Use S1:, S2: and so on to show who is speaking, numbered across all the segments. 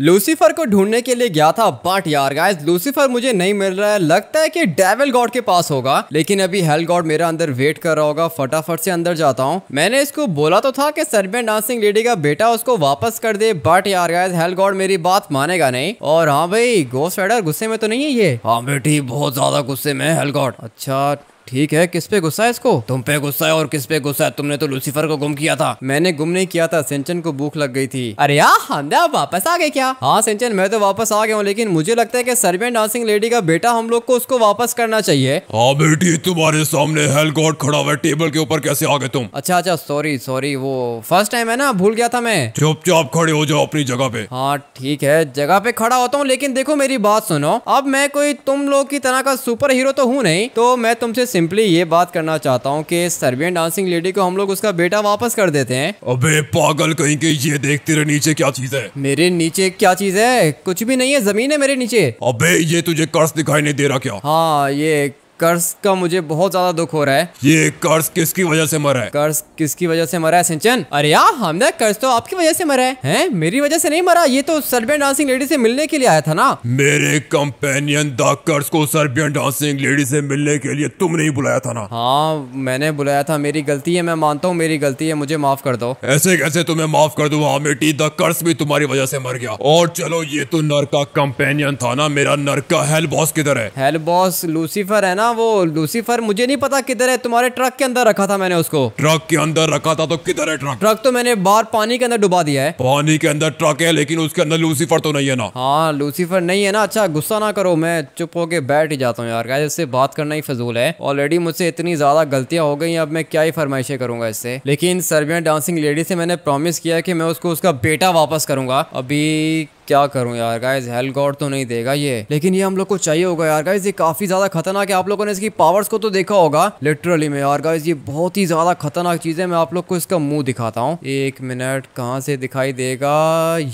S1: Lucifer को ढूंढने के लिए गया था बट यार गाइस लूसीफर मुझे नहीं मिल रहा है लगता है कि डेविल गॉड के पास होगा लेकिन अभी हेल गॉड मेरे अंदर वेट कर रहा होगा फटाफट से अंदर जाता हूँ मैंने इसको बोला तो था कि सर्बियन डांसिंग लेडी का बेटा उसको वापस कर दे बट यार गाइस हेल गॉड मेरी बात मानेगा नहीं और हाँ भाई गोस्ट राइडर गुस्से में तो नहीं है ये हाँ बेटी बहुत ज्यादा गुस्से में हेल गॉड अच्छा ठीक है किस पे गुस्सा है इसको तुम पे गुस्सा है और किस पे गुस्सा है तुमने तो लूसीफर को गुम किया था मैंने गुम नहीं किया था सिंचन को भूख लग गई थी अरे यार वापस आ गए क्या हाँ सिंचन मैं तो वापस आ गया हूँ लेकिन मुझे लगता है की सर्वेंट डांसिंग लेडी का बेटा हम लोग को उसको वापस करना चाहिए
S2: हाँ बेटी तुम्हारे सामने हेल गॉड खड़ा हुआ टेबल के ऊपर कैसे आ गए तुम
S1: अच्छा अच्छा सॉरी सॉरी वो फर्स्ट टाइम है ना भूल गया था मैं चुपचाप खड़े हो जाओ अपनी जगह पे हाँ ठीक है जगह पे खड़ा होता हूँ लेकिन देखो मेरी बात सुनो अब मैं कोई तुम लोग की तरह का सुपर हीरो तो हूँ नहीं तो मैं तुमसे सिंपली ये बात करना चाहता हूँ कि सर्बियन डांसिंग लेडी को हम लोग उसका बेटा वापस कर देते हैं
S2: अबे पागल कहीं के ये देखते रहे नीचे क्या चीज है
S1: मेरे नीचे क्या चीज है कुछ भी नहीं है जमीन है मेरे नीचे
S2: अबे ये तुझे कर्ज दिखाई नहीं दे रहा क्या
S1: हाँ ये कर्ज का मुझे बहुत ज्यादा दुख हो रहा है ये कर्ज किसकी वजह से मरा है कर्ज किसकी वजह से मरा है सिंचन अरे यार हमने कर्ज तो आपकी वजह से मरा है हैं मेरी वजह से नहीं मरा ये तो सर्बियन डांसिंग लेडी से मिलने के लिए आया था ना
S2: मेरे कंपेनियन द कर्ज को सर्बियन डांसिंग लेडी से मिलने के लिए तुमने ही बुलाया था ना
S1: हाँ मैंने बुलाया था मेरी गलती है मैं मानता हूँ मेरी गलती है मुझे माफ कर दो
S2: ऐसे कैसे तुम्हें माफ कर दू हाँ मेटी द कर्ज भी तुम्हारी वजह से मर गया और चलो ये तो नर का कंपेनियन था ना मेरा नर का हेल बॉस किधर है हेल बॉस
S1: लूसीफर है ना ना हाँ, वो लूसीफर मुझे नहीं पता किधर है तुम्हारे ट्रक के अंदर रखा था मैंने उसको ट्रक के अंदर रखा था तो किधर है ट्रक ट्रक तो मैंने बाहर पानी के अंदर डुबा दिया है पानी के अंदर ट्रक है लेकिन उसके अंदर लूसीफर तो नहीं है ना हाँ लूसीफर नहीं है ना अच्छा गुस्सा ना करो मैं चुप होके बैठ ही जाता हूँ यार इससे बात करना ही फजूल है ऑलरेडी मुझसे इतनी ज्यादा गलतियां हो गई अब मैं क्या ही फरमाइशें करूंगा इससे लेकिन सर्बियन डांसिंग लेडी से मैंने प्रॉमिस किया कि मैं उसको उसका बेटा वापस करूंगा अभी क्या करूं यार गाइज हेल गॉड तो नहीं देगा ये लेकिन ये हम लोग को चाहिए होगा यार गाइज ये काफी ज्यादा खतरनाक है आप लोगों ने इसकी पावर्स को तो देखा होगा लिटरली में यार गाइज ये बहुत ही ज्यादा खतरनाक चीज है मैं आप लोग को इसका मुंह दिखाता हूँ एक मिनट कहाँ से दिखाई देगा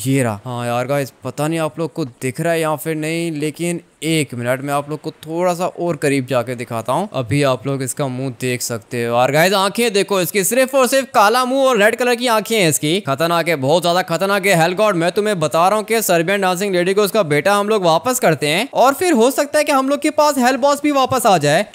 S1: ये रहा हाँ यार गाइज पता नहीं आप लोग को दिख रहा है या फिर नहीं लेकिन एक मिनट में आप लोग को थोड़ा सा और करीब जाके दिखाता हूँ अभी आप लोग इसका मुंह देख सकते हो और गाइज आंखें देखो इसकी सिर्फ और सिर्फ काला मुंह और रेड कलर की आंखें हैं इसकी खतरनाक है बहुत ज्यादा खतरनाक है हेलगॉड मैं तुम्हें बता रहा हूँ की सर्बियन डांसिंग लेडी को उसका बेटा हम लोग वापस करते हैं और फिर हो सकता है की हम लोग के पास हेल बॉस भी वापस आ जाए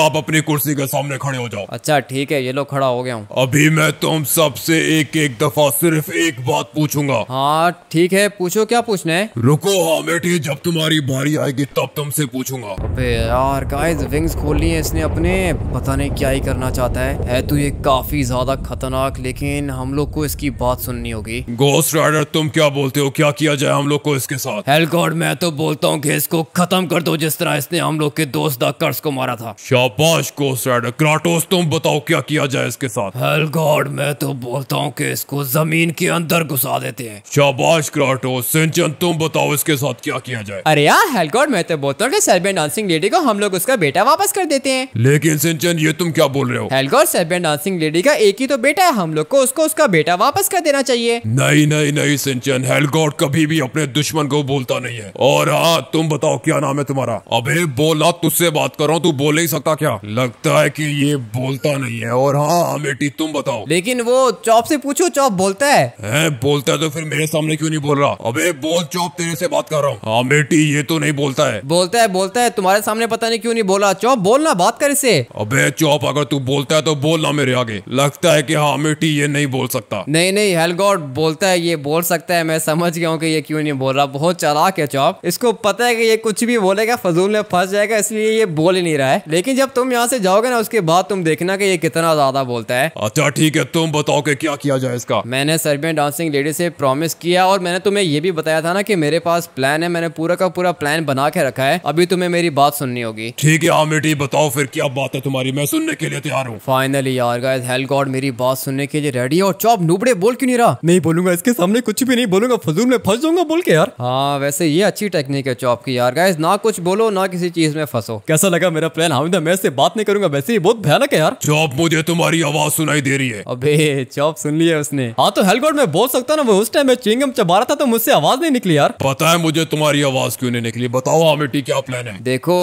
S1: आप अपनी कुर्सी के सामने खड़े हो जाओ अच्छा ठीक है ये लोग खड़ा हो गया हूँ अभी मैं तुम सबसे एक एक दफा सिर्फ एक बात पूछूंगा हाँ ठीक है पूछो क्या
S2: पूछना है रुको हाँ, बेटी जब तुम्हारी बारी आएगी तब तो तुमसे पूछूंगा
S1: अबे यार गाइस विंग्स खोल लिए इसने अपने पता नहीं क्या ही करना चाहता है है तो ये काफी ज्यादा खतरनाक लेकिन हम लोग को इसकी बात सुननी होगी
S2: गोस्ट राइडर तुम क्या बोलते हो क्या किया जाए हम लोग को इसके साथ हेलकॉर्ड मैं तो बोलता हूँ की इसको खत्म कर दो जिस तरह इसने हम लोग के दोस्त डॉक्टर्स को मारा था शाबाश गोस्ट राइडर क्राटोस तुम बताओ क्या किया जाए इसके साथ
S1: हेलकॉर्ड मैं तो बोलता हूँ की इसको जमीन के अंदर घुसा देते हैं
S2: शाबाश क्राटोस सिंचन
S1: तुम बताओ इसके साथ क्या किया जाए अरे यार हेलकॉर्ड मैं तो हूँ की सर्बियन डांसिंग लेडी को हम लोग उसका बेटा वापस कर देते हैं
S2: लेकिन सिंचन ये तुम क्या बोल रहे
S1: हो हेलगोर सर्बियन डांसिंग लेडी का एक ही तो बेटा है हम लोग को उसको उसका बेटा वापस कर देना चाहिए
S2: नहीं नहीं नहीं सिंचन हेलगोर कभी भी अपने दुश्मन को बोलता नहीं है और हाँ तुम बताओ क्या नाम है तुम्हारा अबे बोला तुझसे बात कर रहा हूँ तू बोल नहीं सकता क्या लगता है की ये बोलता नहीं है और हाँ, हाँ बेटी तुम बताओ लेकिन
S1: वो चौप से पूछो चौप बोलता है,
S2: है बोलता है तो फिर मेरे सामने क्यों नहीं बोल रहा अबे बोल चौप तेरे से बात कर रहा हूँ हाँ बेटी ये तो नहीं बोलता है
S1: बोलता है बोलता है तुम्हारे सामने पता नहीं क्यों नहीं बोला चौप बोलना बात कर इसे
S2: अबे चौप अगर तू बोलता है तो बोलना मेरे आगे लगता है हाँ मिट्टी ये नहीं बोल सकता
S1: नहीं नहीं हेलगॉड बोलता है ये बोल सकता है मैं समझ गया हूँ की ये क्यों नहीं बोल रहा बहुत चलाक है चौप इसको पता है की ये कुछ भी बोलेगा फजूल में फंस जाएगा इसलिए ये बोल ही नहीं रहा है लेकिन जब तुम यहाँ से जाओगे ना उसके बाद तुम देखना की ये कितना ज्यादा बोलता है अच्छा ठीक है तुम बताओ के क्या किया जाए इसका मैंने सर्बियन डांसिंग लेडी से प्रॉमिस किया और मैंने तुम्हें ये भी बताया था ना कि मेरे पास प्लान है मैंने पूरा का पूरा प्लान बना के के रखा है अभी तुम्हें मेरी बात सुननी होगी ठीक है आमिटी हाँ बताओ फिर क्या बात है तुम्हारी मैं सुनने के लिए तैयार हूँ फाइनली यार गाइस हेल गॉड मेरी बात सुनने के लिए रेडी और चौप नुबड़े बोल क्यों नहीं रहा नहीं बोलूंगा इसके सामने कुछ भी नहीं बोलूंगा फजूल में फंस जाऊंगा बोल के यार हाँ वैसे ये अच्छी टेक्निक है चौप की यार गाइस ना कुछ बोलो ना किसी चीज में फंसो कैसा लगा मेरा प्लान हामिदा मैं इससे बात नहीं करूंगा वैसे ही बहुत भयानक है यार चौप मुझे तुम्हारी आवाज सुनाई दे रही है अबे चौप सुन लिया उसने हाँ तो हेल गॉड मैं बोल सकता ना वो उस टाइम में चिंगम चबा रहा था तो मुझसे आवाज नहीं निकली यार पता है मुझे तुम्हारी आवाज क्यों नहीं निकली बताओ बताओ अमिटी क्या प्लान है देखो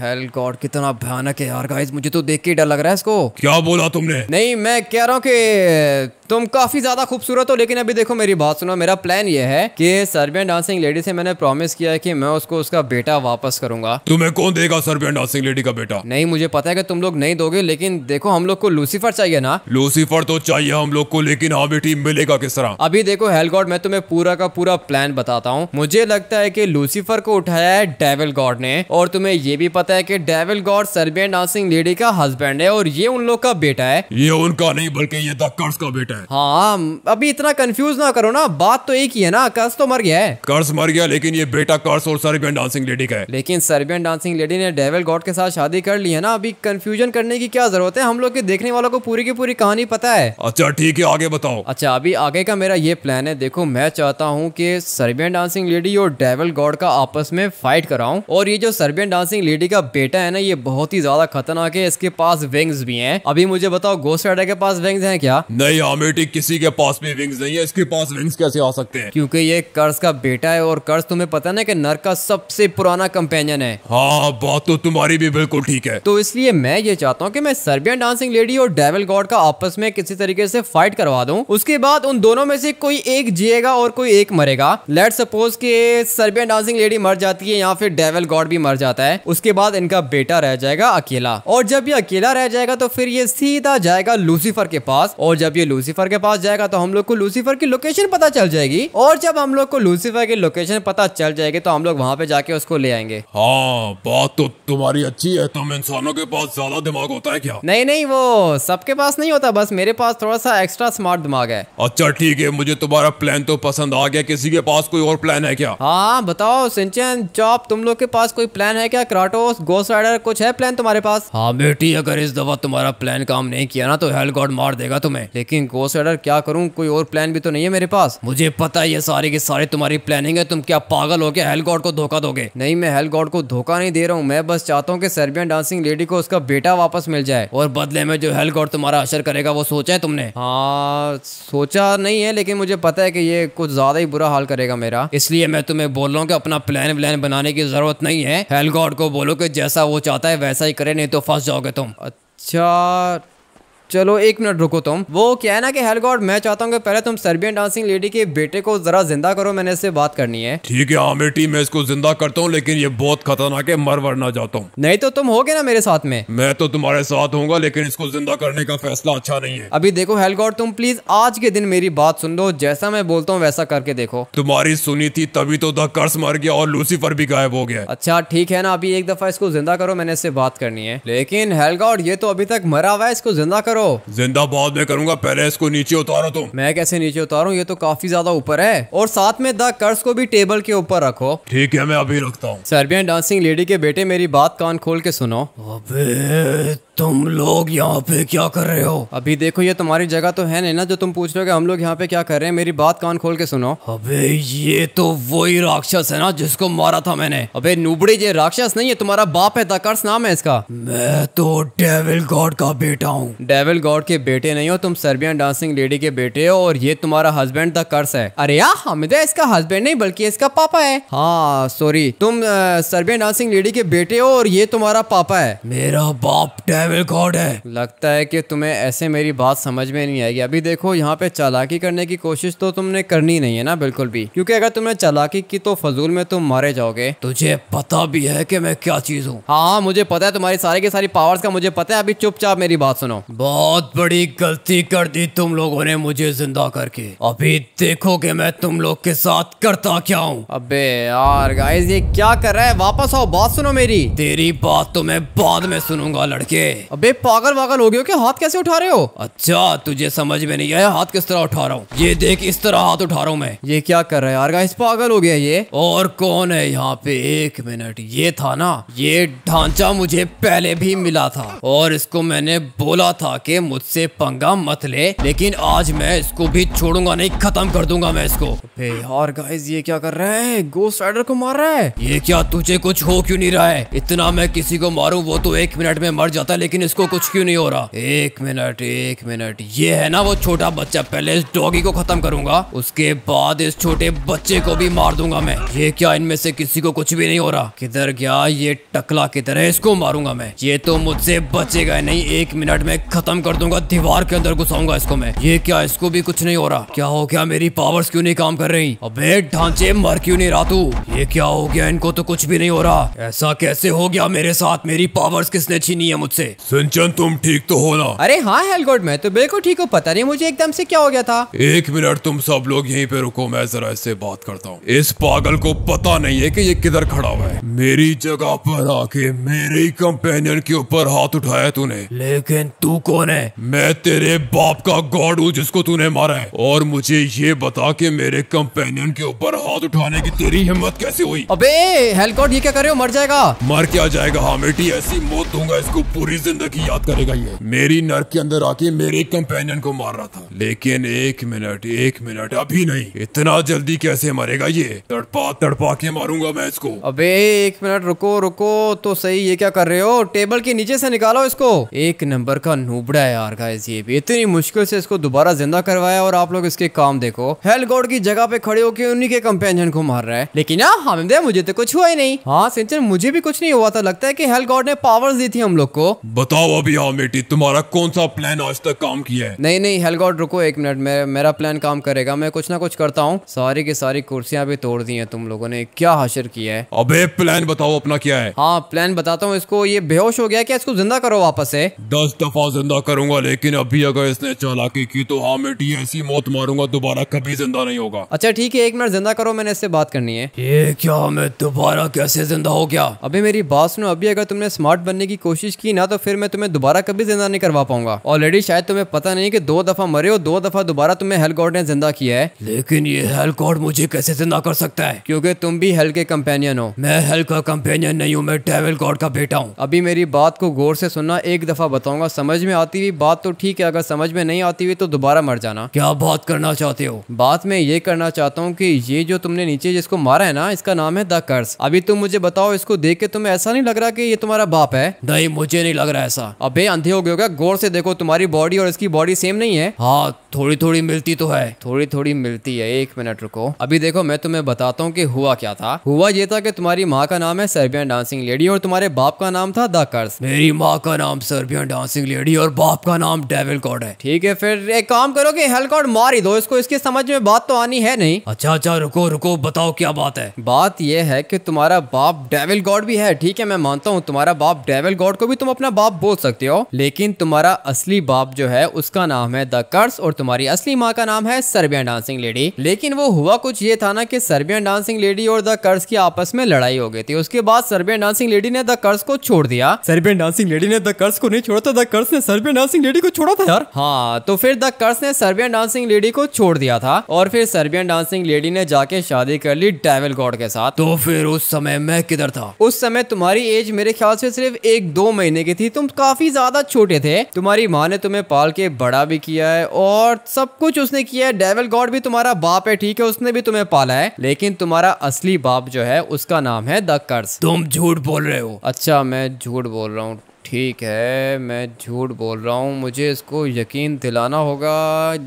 S1: हेल गॉड कितना भयानक है यार गाइस मुझे तो देख के डर लग रहा है इसको क्या बोला तुमने नहीं मैं कह रहा हूँ कि तुम काफी ज्यादा खूबसूरत हो लेकिन अभी देखो मेरी बात सुनो मेरा प्लान ये है कि सर्बियन डांसिंग लेडी से मैंने प्रॉमिस किया है कि मैं उसको उसका बेटा वापस करूंगा तुम्हें कौन देगा सर्बियन डांसिंग लेडी का बेटा नहीं मुझे पता है कि तुम लोग नहीं दोगे लेकिन देखो हम लोग को लूसीफर चाहिए ना लूसीफर तो
S2: चाहिए हम लोग को लेकिन हाँ बेटी मिलेगा किस तरह
S1: अभी देखो हेलगॉड मैं तुम्हें पूरा का पूरा प्लान बताता हूँ मुझे लगता है की लूसीफर को उठाया बनाया है डेविल गॉड ने और तुम्हें ये भी पता है कि devil god Serbian dancing lady का हस्बैंड है और ये उन लोग का बेटा है ये उनका नहीं बल्कि ये कर्स का बेटा है हाँ अभी इतना कंफ्यूज ना करो ना बात तो एक ही है ना कर्स तो मर गया है
S2: कर्स मर गया लेकिन ये बेटा कर्स और सर्बियन डांसिंग लेडी का है
S1: लेकिन सर्बियन डांसिंग लेडी ने डेविल गॉड के साथ शादी कर ली है ना अभी कंफ्यूजन करने की क्या जरूरत है हम लोग के देखने वालों को पूरी की पूरी कहानी पता है अच्छा ठीक है आगे बताओ अच्छा अभी आगे का मेरा ये प्लान है देखो मैं चाहता हूँ की सर्बियन डांसिंग लेडी और डेविल गॉड का आपस में फाइट कर रहा हूँ और ये जो सर्बियन डांसिंग लेडी का बेटा है ना ये बहुत ही ज्यादा खतरनाक है इसके पास विंग्स भी है अभी मुझे बताओ गोस्ट राइडर के पास विंग्स है क्या नहीं आमेटिक किसी के पास भी विंग्स नहीं है इसके पास विंग्स कैसे आ सकते हैं क्योंकि ये कर्ज का बेटा है और कर्ज तुम्हें पता ना कि नर का सबसे पुराना कंपेनियन है हाँ, हाँ बात तो तुम्हारी भी बिल्कुल ठीक है तो इसलिए मैं ये चाहता हूँ कि मैं सर्बियन डांसिंग लेडी और डेवल गॉड का आपस में किसी तरीके से फाइट करवा दू उसके बाद उन दोनों में से कोई एक जिएगा और कोई एक मरेगा लेट सपोज कि सर्बियन डांसिंग लेडी मर जाती जाती है यहाँ फिर डेवल गॉड भी मर जाता है उसके बाद इनका बेटा रह जाएगा अकेला और जब ये अकेला रह जाएगा तो फिर ये सीधा जाएगा लूसीफर के पास और जब ये लूसीफर के पास जाएगा तो हम लोग को लूसीफर की लोकेशन पता चल जाएगी और जब हम लोग को लूसीफर की लोकेशन पता चल जाएगी तो हम लोग वहाँ पे जाके उसको ले आएंगे हाँ बात तो तुम्हारी अच्छी है तुम
S2: इंसानों के पास ज्यादा दिमाग होता है क्या
S1: नहीं नहीं वो सबके पास नहीं होता बस मेरे पास थोड़ा सा एक्स्ट्रा स्मार्ट दिमाग है
S2: अच्छा ठीक है मुझे तुम्हारा प्लान तो पसंद आ गया किसी के पास कोई और प्लान
S1: है क्या हाँ बताओ सिंचन चुपचाप तुम लोग के पास कोई प्लान है क्या क्राटोस गोस्ट राइडर कुछ है प्लान तुम्हारे पास हाँ बेटी अगर इस दफा तुम्हारा प्लान काम नहीं किया ना तो हेल गॉड मार देगा तुम्हें लेकिन गोस्ट राइडर क्या करूँ कोई और प्लान भी तो नहीं है मेरे पास मुझे पता है ये सारी की सारी तुम्हारी प्लानिंग है तुम क्या पागल हो गया हेल गॉड को धोखा दोगे नहीं मैं हेल गॉड को धोखा नहीं दे रहा हूँ मैं बस चाहता हूँ की सर्बियन डांसिंग लेडी को उसका बेटा वापस मिल जाए और बदले में जो हेल गॉड तुम्हारा असर करेगा वो सोचा है तुमने हाँ सोचा नहीं है लेकिन मुझे पता है की ये कुछ ज्यादा ही बुरा हाल करेगा मेरा इसलिए मैं तुम्हें बोल रहा हूँ की अपना प्लान व्लान बनाने की जरूरत नहीं है हेलगॉड को बोलो कि जैसा वो चाहता है वैसा ही करे नहीं तो फंस जाओगे तुम अच्छा चलो एक मिनट रुको तुम वो क्या है ना कि गॉड मैं चाहता हूँ कि पहले तुम सर्बियन डांसिंग लेडी के बेटे को जरा जिंदा करो मैंने इससे बात करनी है
S2: ठीक है हाँ बेटी मैं इसको जिंदा करता हूँ लेकिन ये बहुत खतरनाक है मर वरना जाता हूँ नहीं तो तुम हो
S1: ना मेरे साथ में मैं तो तुम्हारे साथ हूँ लेकिन इसको जिंदा करने का फैसला अच्छा नहीं है अभी देखो गॉड तुम प्लीज आज के दिन मेरी बात सुन दो जैसा मैं बोलता हूँ वैसा करके देखो तुम्हारी सुनी थी तभी तो दर्स कर्स मर गया और लूसीफर भी गायब हो गया अच्छा ठीक है ना अभी एक दफा इसको जिंदा करो मैंने इससे बात करनी है लेकिन गॉड ये तो अभी तक मरा हुआ है इसको जिंदा करो करो
S2: जिंदा बाद में करूंगा पहले
S1: इसको नीचे उतारो तुम मैं कैसे नीचे उतारू ये तो काफी ज्यादा ऊपर है और साथ में द कर्स को भी टेबल के ऊपर रखो ठीक है मैं अभी रखता हूँ सर्बियन डांसिंग लेडी के बेटे मेरी बात कान खोल के सुनो अबे तुम लोग यहाँ पे क्या कर रहे हो अभी देखो ये तुम्हारी जगह तो है नहीं ना जो तुम पूछ रहे हो कि हम लोग यहाँ पे क्या कर रहे हैं मेरी बात कान खोल के सुनो अबे ये तो वही राक्षस है ना जिसको मारा था मैंने अबे नूबड़ी ये राक्षस नहीं है तुम्हारा बाप है दकर्स नाम है इसका मैं तो डेविल गॉड का बेटा हूँ डेविल गॉड के बेटे नहीं हो तुम सर्बियन डांसिंग लेडी के बेटे हो और ये तुम्हारा हस्बैंड द कर्स है अरे यार तो इसका हस्बैंड नहीं बल्कि इसका पापा है हाँ सॉरी तुम सर्बियन डांसिंग लेडी के बेटे हो और ये तुम्हारा पापा है मेरा बाप डेविल डेविल गॉड है लगता है कि तुम्हें ऐसे मेरी बात समझ में नहीं आएगी अभी देखो यहाँ पे चालाकी करने की कोशिश तो तुमने करनी नहीं है ना बिल्कुल भी क्योंकि अगर तुमने चालाकी की तो फजूल में तुम मारे जाओगे तुझे पता भी है कि मैं क्या चीज हूँ हाँ मुझे पता है तुम्हारी सारी की सारी पावर्स का मुझे पता है अभी चुपचाप मेरी बात सुनो बहुत बड़ी गलती कर दी तुम लोगों ने मुझे जिंदा करके अभी देखोगे मैं तुम लोग के साथ करता क्या हूँ अब यार गाइस ये क्या कर रहा है वापस आओ बात सुनो मेरी तेरी बात तो मैं बाद में सुनूंगा लड़के अबे पागल वागल हो गए हो क्या हाथ कैसे उठा रहे हो अच्छा तुझे समझ में नहीं आया हाथ किस तरह उठा रहा हूँ ये देख इस तरह हाथ उठा रहा हूँ मैं ये क्या कर रहा है यार पागल हो गया ये और कौन है यहाँ पे एक मिनट ये था ना ये ढांचा मुझे पहले भी मिला था और इसको मैंने बोला था कि मुझसे पंगा मत ले लेकिन आज मैं इसको भी छोड़ूंगा नहीं खत्म कर दूंगा मैं इसको यार गाइस ये क्या कर रहा है गोस्ट राइडर को मार रहा है ये क्या तुझे कुछ हो क्यों नहीं रहा है इतना मैं किसी को मारू वो तो एक मिनट में मर जाता है लेकिन इसको कुछ क्यों नहीं हो रहा एक मिनट एक मिनट ये है ना वो छोटा बच्चा पहले इस डॉगी को खत्म करूंगा उसके बाद इस छोटे बच्चे को भी मार दूंगा मैं ये क्या इनमें से किसी को कुछ भी नहीं हो रहा किधर गया ये टकला किधर है इसको मारूंगा मैं ये तो मुझसे बचेगा नहीं एक मिनट में खत्म कर दूंगा दीवार के अंदर घुसाऊंगा इसको मैं ये क्या इसको भी कुछ नहीं हो रहा क्या हो गया मेरी पावर्स क्यों नहीं काम कर रही अब ढांचे मर क्यों नहीं रहा तू ये क्या हो गया इनको तो कुछ भी नहीं हो रहा ऐसा कैसे हो गया मेरे साथ मेरी पावर्स
S2: किसने छीनी है मुझसे सिंचन तुम ठीक तो हो ना
S1: अरे हाँ हेलगोड मैं तो बिल्कुल ठीक हूँ पता नहीं मुझे एकदम से क्या हो गया था
S2: एक मिनट तुम सब लोग यहीं पे रुको मैं जरा इससे बात करता हूँ इस पागल को पता नहीं है कि ये किधर खड़ा हुआ है मेरी जगह पर आके मेरी कंपेनियन के ऊपर हाथ उठाया तूने लेकिन तू कौन है मैं तेरे बाप का गॉड हूँ जिसको तूने मारा है और मुझे ये बता के मेरे कंपेनियन के ऊपर हाथ उठाने की तेरी हिम्मत कैसे हुई
S1: अबे हेलकॉट ये क्या कर रहे हो मर जाएगा
S2: मर क्या जाएगा हाँ मेटी ऐसी मौत दूंगा इसको पूरी जिंदगी याद करेगा ये मेरी नर्क के अंदर आके मेरे कंपेनियन को मार रहा था लेकिन एक मिनट एक मिनट अभी नहीं इतना जल्दी कैसे मरेगा ये तड़पा तड़पा के मारूंगा मैं इसको
S1: अबे एक मिनट रुको रुको तो सही ये क्या कर रहे हो टेबल के नीचे से निकालो इसको एक नंबर का नूबड़ा है यार गाइस ये भी इतनी मुश्किल से इसको दोबारा जिंदा करवाया और आप लोग इसके काम देखो हेल गॉड की जगह पे खड़े होके उन्हीं के कंपेनियन को मार रहा है लेकिन ना हाँ, मुझे तो कुछ हुआ ही नहीं हाँ सिंचन मुझे भी कुछ नहीं हुआ था लगता है की हेल गॉड ने पावर दी थी हम लोग को
S2: बताओ अभी हाँ मेटी तुम्हारा कौन सा प्लान आज तक काम किया है
S1: नहीं नहीं हेलगॉड रुको एक मिनट में मेरा प्लान काम करेगा मैं कुछ ना कुछ करता हूँ सारी की सारी कुर्सियाँ भी तोड़ दी हैं तुम लोगों ने क्या हाशिर किया है अबे प्लान बताओ अपना क्या है हाँ प्लान बताता हूँ इसको ये बेहोश हो गया क्या इसको जिंदा करो वापस
S2: ऐसी दस दफा जिंदा करूंगा लेकिन अभी अगर इसने चालाकी की तो
S1: हाँ मेटी ऐसी मौत मारूंगा दोबारा कभी जिंदा नहीं होगा अच्छा ठीक है एक मिनट जिंदा करो मैंने इससे बात करनी है ये क्या मैं दोबारा कैसे जिंदा हो गया अभी मेरी बात सुनो अभी अगर तुमने स्मार्ट बनने की कोशिश की ना तो फिर मैं तुम्हें दोबारा कभी जिंदा नहीं करवा पाऊंगा ऑलरेडी शायद तुम्हें पता नहीं कि दो दफा मरे हो दो दफा दोबारा तुम्हें हेल गॉड ने जिंदा किया है लेकिन ये हेल गॉड मुझे कैसे जिंदा कर सकता है क्योंकि तुम भी हेल के कंपेनियन हो मैं हेल का कंपेनियन नहीं हूँ मैं ट्रेवल गॉड का बेटा हूँ अभी मेरी बात को गौर से सुनना एक दफा बताऊंगा समझ में आती हुई बात तो ठीक है अगर समझ में नहीं आती हुई तो दोबारा मर जाना क्या बात करना चाहते हो बात मैं ये करना चाहता हूँ की ये जो तुमने नीचे जिसको मारा है ना इसका नाम है द कर्स अभी तुम मुझे बताओ इसको देख के तुम्हें ऐसा नहीं लग रहा की ये तुम्हारा बाप है नहीं मुझे नहीं लग लग रहा है ऐसा अबे अंधे हो गए होगा गौर से देखो तुम्हारी बॉडी और इसकी बॉडी सेम नहीं है हाँ थोड़ी थोड़ी मिलती तो है थोड़ी थोड़ी मिलती है एक मिनट रुको अभी देखो मैं तुम्हें बताता हूँ की हुआ क्या था हुआ ये था की तुम्हारी माँ का नाम है सर्बियन डांसिंग लेडी और तुम्हारे बाप का नाम था द कर्स मेरी माँ का नाम सर्बियन डांसिंग लेडी और बाप का नाम डेविल कॉड है ठीक है फिर एक काम करो हेल हेलकॉड मार ही दो इसको इसके समझ में बात तो आनी है नहीं अच्छा अच्छा रुको रुको बताओ क्या बात है बात यह है कि तुम्हारा बाप डेविल गॉड भी है ठीक है मैं मानता हूँ तुम्हारा बाप डेविल गॉड को भी तुम अपना बाप बोल सकते हो लेकिन तुम्हारा असली बाप जो है उसका नाम है द कर्स और तुम्हारी असली माँ का नाम है सर्बियन डांसिंग लेडी लेकिन वो हुआ कुछ ये था ना कि सर्बियन डांसिंग लेडी और द कर्स की आपस में लड़ाई हो गई थी उसके बाद सर्बियन डांसिंग लेडी ने द कर्स को छोड़ दिया सर्बियन डांसिंग लेडी ने द कर्स को नहीं छोड़ा था तो द कर्स ने सर्बियन डांसिंग लेडी को छोड़ा था यार हाँ तो फिर द कर्स ने सर्बियन डांसिंग लेडी को छोड़ दिया था और फिर सर्बियन डांसिंग लेडी ने जाके शादी कर ली डेविल गॉड के साथ तो फिर उस समय मैं किधर था उस समय तुम्हारी एज मेरे ख्याल से सिर्फ एक दो महीने की थी थी तुम काफी ज्यादा छोटे थे तुम्हारी माँ ने तुम्हें पाल के बड़ा भी किया है और सब कुछ उसने किया है डेवल गॉड भी तुम्हारा बाप है ठीक है उसने भी तुम्हें पाला है लेकिन तुम्हारा असली बाप जो है उसका नाम है द कर्स तुम झूठ बोल रहे हो अच्छा मैं झूठ बोल रहा हूँ ठीक है मैं झूठ बोल रहा हूँ मुझे इसको यकीन दिलाना होगा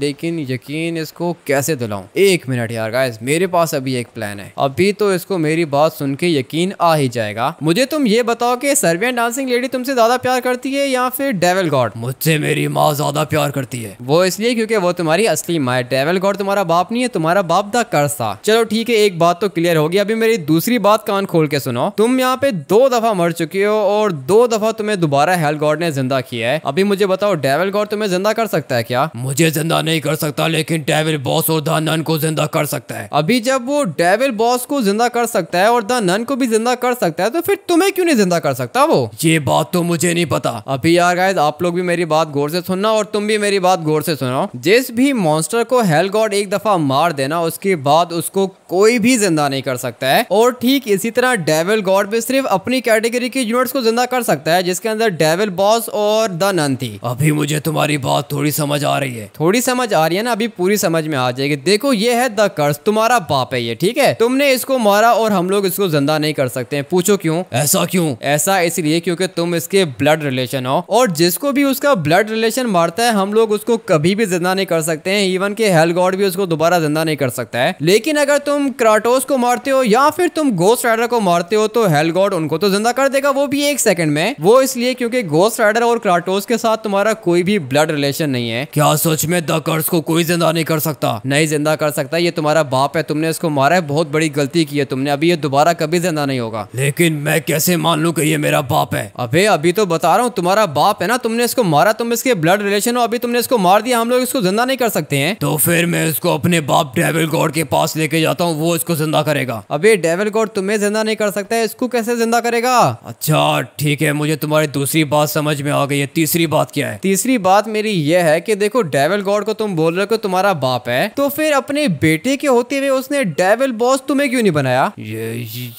S1: लेकिन यकीन इसको कैसे दिलाऊं एक मिनट यार गाइस मेरे पास अभी एक प्लान है अभी तो इसको मेरी बात सुन के यकीन आ ही जाएगा मुझे तुम ये बताओ कि सर्वियन डांसिंग लेडी तुमसे ज्यादा प्यार करती है या फिर डेवल गॉड मुझसे मेरी माँ ज्यादा प्यार करती है वो इसलिए क्योंकि वो तुम्हारी असली माँ डेवल गॉड तुम्हारा बाप नहीं है तुम्हारा बाप था चलो ठीक है एक बात तो क्लियर होगी अभी मेरी दूसरी बात कान खोल के सुनो तुम यहाँ पे दो दफा मर चुके हो और दो दफा तुम्हें दोबारा हेल गॉड ने जिंदा किया है अभी मुझे बताओ डेविल गॉड तुम्हें जिंदा कर सकता है क्या मुझे जिंदा नहीं कर सकता लेकिन डेविल बॉस और द नन को जिंदा कर सकता है अभी जब वो डेविल बॉस को जिंदा कर सकता है और द नन को भी जिंदा कर सकता है तो फिर तुम्हें क्यों नहीं जिंदा कर सकता वो ये बात तो मुझे नहीं पता अभी यार गाइज आप लोग भी मेरी बात गौर से सुनना और तुम भी मेरी बात गौर से सुनाओ जिस भी मॉन्स्टर को हेल गॉड एक दफा मार देना उसके बाद उसको कोई भी जिंदा नहीं कर सकता है और ठीक इसी तरह डेविल गॉड भी सिर्फ अपनी कैटेगरी के यूनिट्स को जिंदा कर सकता है जिसके अंदर डेविल बॉस और द नन थी अभी मुझे तुम्हारी बात थोड़ी समझ आ रही है थोड़ी समझ आ रही है ना अभी पूरी समझ में आ जाएगी देखो ये है द कर्स तुम्हारा बाप है ये ठीक है तुमने इसको मारा और हम लोग इसको जिंदा नहीं कर सकते हैं पूछो क्यों ऐसा क्यों ऐसा इसलिए क्योंकि तुम इसके ब्लड रिलेशन हो और जिसको भी उसका ब्लड रिलेशन मारता है हम लोग उसको कभी भी जिंदा नहीं कर सकते हैं इवन के हेल गॉड भी उसको दोबारा जिंदा नहीं कर सकता है लेकिन अगर तुम क्राटोस को मारते हो या फिर तुम गोस्ट राइडर को मारते हो तो हेल गॉड उनको तो जिंदा कर देगा वो भी एक सेकंड में वो इसलिए लिए क्योंकि गोस्ट राइडर और क्राटोस के साथ तुम्हारा कोई भी ब्लड रिलेशन नहीं है क्या सच में द कर्स को कोई जिंदा नहीं कर सकता नहीं जिंदा कर सकता ये तुम्हारा बाप है तुमने इसको मारा है बहुत बड़ी गलती की है तुमने अभी ये दोबारा कभी जिंदा नहीं होगा लेकिन मैं कैसे मान लू की ये मेरा बाप है अभी अभी तो बता रहा हूँ तुम्हारा बाप है ना तुमने इसको मारा तुम इसके ब्लड रिलेशन हो अभी तुमने इसको मार दिया हम लोग इसको जिंदा नहीं कर सकते हैं तो फिर मैं इसको अपने बाप डेविल गॉड के पास लेके जाता हूँ वो इसको जिंदा करेगा अभी डेविल गॉड तुम्हें जिंदा नहीं कर सकता है इसको कैसे जिंदा करेगा अच्छा ठीक है मुझे तुम्हारे दूसरी बात समझ में आ गई है तीसरी बात क्या है तीसरी बात मेरी यह है कि देखो डेविल गॉड को तुम बोल रहे हो तुम्हारा बाप है तो फिर अपने बेटे के होते हुए उसने डेविल बॉस तुम्हें क्यों नहीं बनाया
S2: ये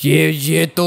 S2: ये ये तो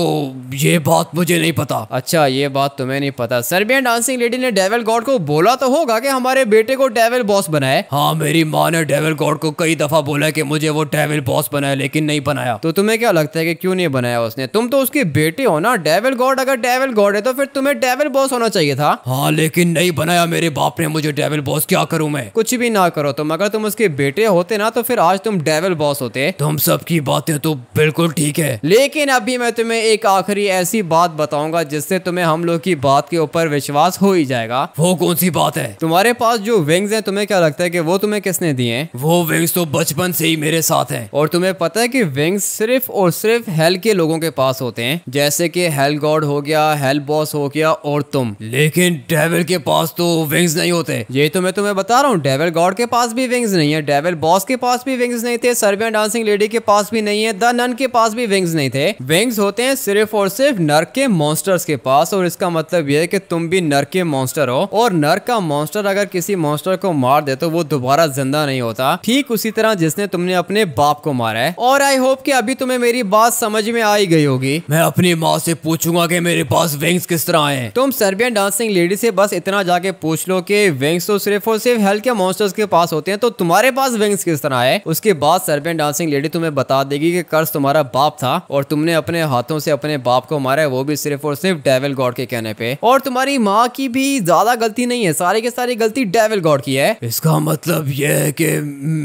S2: ये बात
S1: मुझे नहीं पता अच्छा ये बात तुम्हें नहीं पता सर्बियन डांसिंग लेडी ने डेविल गॉड को बोला तो होगा कि हमारे बेटे को डेविल बॉस बनाए हाँ मेरी माँ ने डेविल गॉड को कई दफा बोला कि मुझे वो डेविल बॉस बनाया लेकिन नहीं बनाया तो तुम्हें क्या लगता है कि क्यों नहीं बनाया उसने तुम तो उसके बेटे हो ना डेविल गॉड अगर डेविल गॉड है तो फिर तुम्हें डेविल बॉस होना चाहिए था हाँ लेकिन नहीं बनाया मेरे बाप ने मुझे डेविल बॉस क्या करूँ मैं कुछ भी ना करो तुम अगर तुम उसके बेटे होते ना तो फिर आज तुम डेविल बॉस होते तुम सबकी बातें तो बिल्कुल ठीक है लेकिन अभी मैं तुम्हें एक आखिरी ऐसी बात बताऊंगा जिससे तुम्हें हम लोग की बात के ऊपर विश्वास हो ही जाएगा वो कौन सी बात है तुम्हारे पास जो विंग्स हैं तुम्हें क्या लगता है कि वो तुम्हें किसने दिए वो विंग्स तो बचपन से ही मेरे साथ हैं और तुम्हें पता है कि विंग्स सिर्फ और सिर्फ हेल के लोगों के पास होते हैं जैसे कि हेल गॉड हो गया हेल बॉस हो गया और तुम लेकिन डेविल के पास तो विंग्स नहीं होते ये तो मैं तुम्हें बता रहा हूँ डेविल गॉड के पास भी विंग्स नहीं है डेविल बॉस के पास भी विंग्स नहीं थे सर्बियन डांसिंग लेडी के पास भी नहीं है द नन के पास भी विंग्स नहीं थे विंग्स होते हैं सिर्फ और सिर्फ नर्क के मॉन्स्टर्स के पास और इसका मतलब यह है कि तुम भी नर्क के मॉन्स्टर हो और नर्क का मॉन्स्टर अगर किसी मॉन्स्टर को मार दे तो वो दोबारा जिंदा नहीं होता ठीक उसी तरह जिसने तुमने अपने बाप को मारा है और आई होप कि अभी तुम्हें मेरी बात समझ में आई गई होगी मैं अपनी माँ से पूछूंगा कि मेरे पास विंग्स किस तरह आए तुम सर्बियन डांसिंग लेडी से बस इतना जाके पूछ लो कि विंग्स तो सिर्फ और सिर्फ हल्के मॉन्स्टर्स के पास होते हैं तो तुम्हारे पास विंग्स किस तरह है उसके बाद सर्बियन डांसिंग लेडी तुम्हें बता देगी कि कर्ज तुम्हारा बाप था और तुमने अपने हाथों से अपने बाप को मारा है वो भी सिर्फ और सिर्फ डेविल गॉड के कहने पे और तुम्हारी माँ की भी ज्यादा गलती नहीं है सारी की सारी गलती डेविल गॉड की है इसका मतलब ये है कि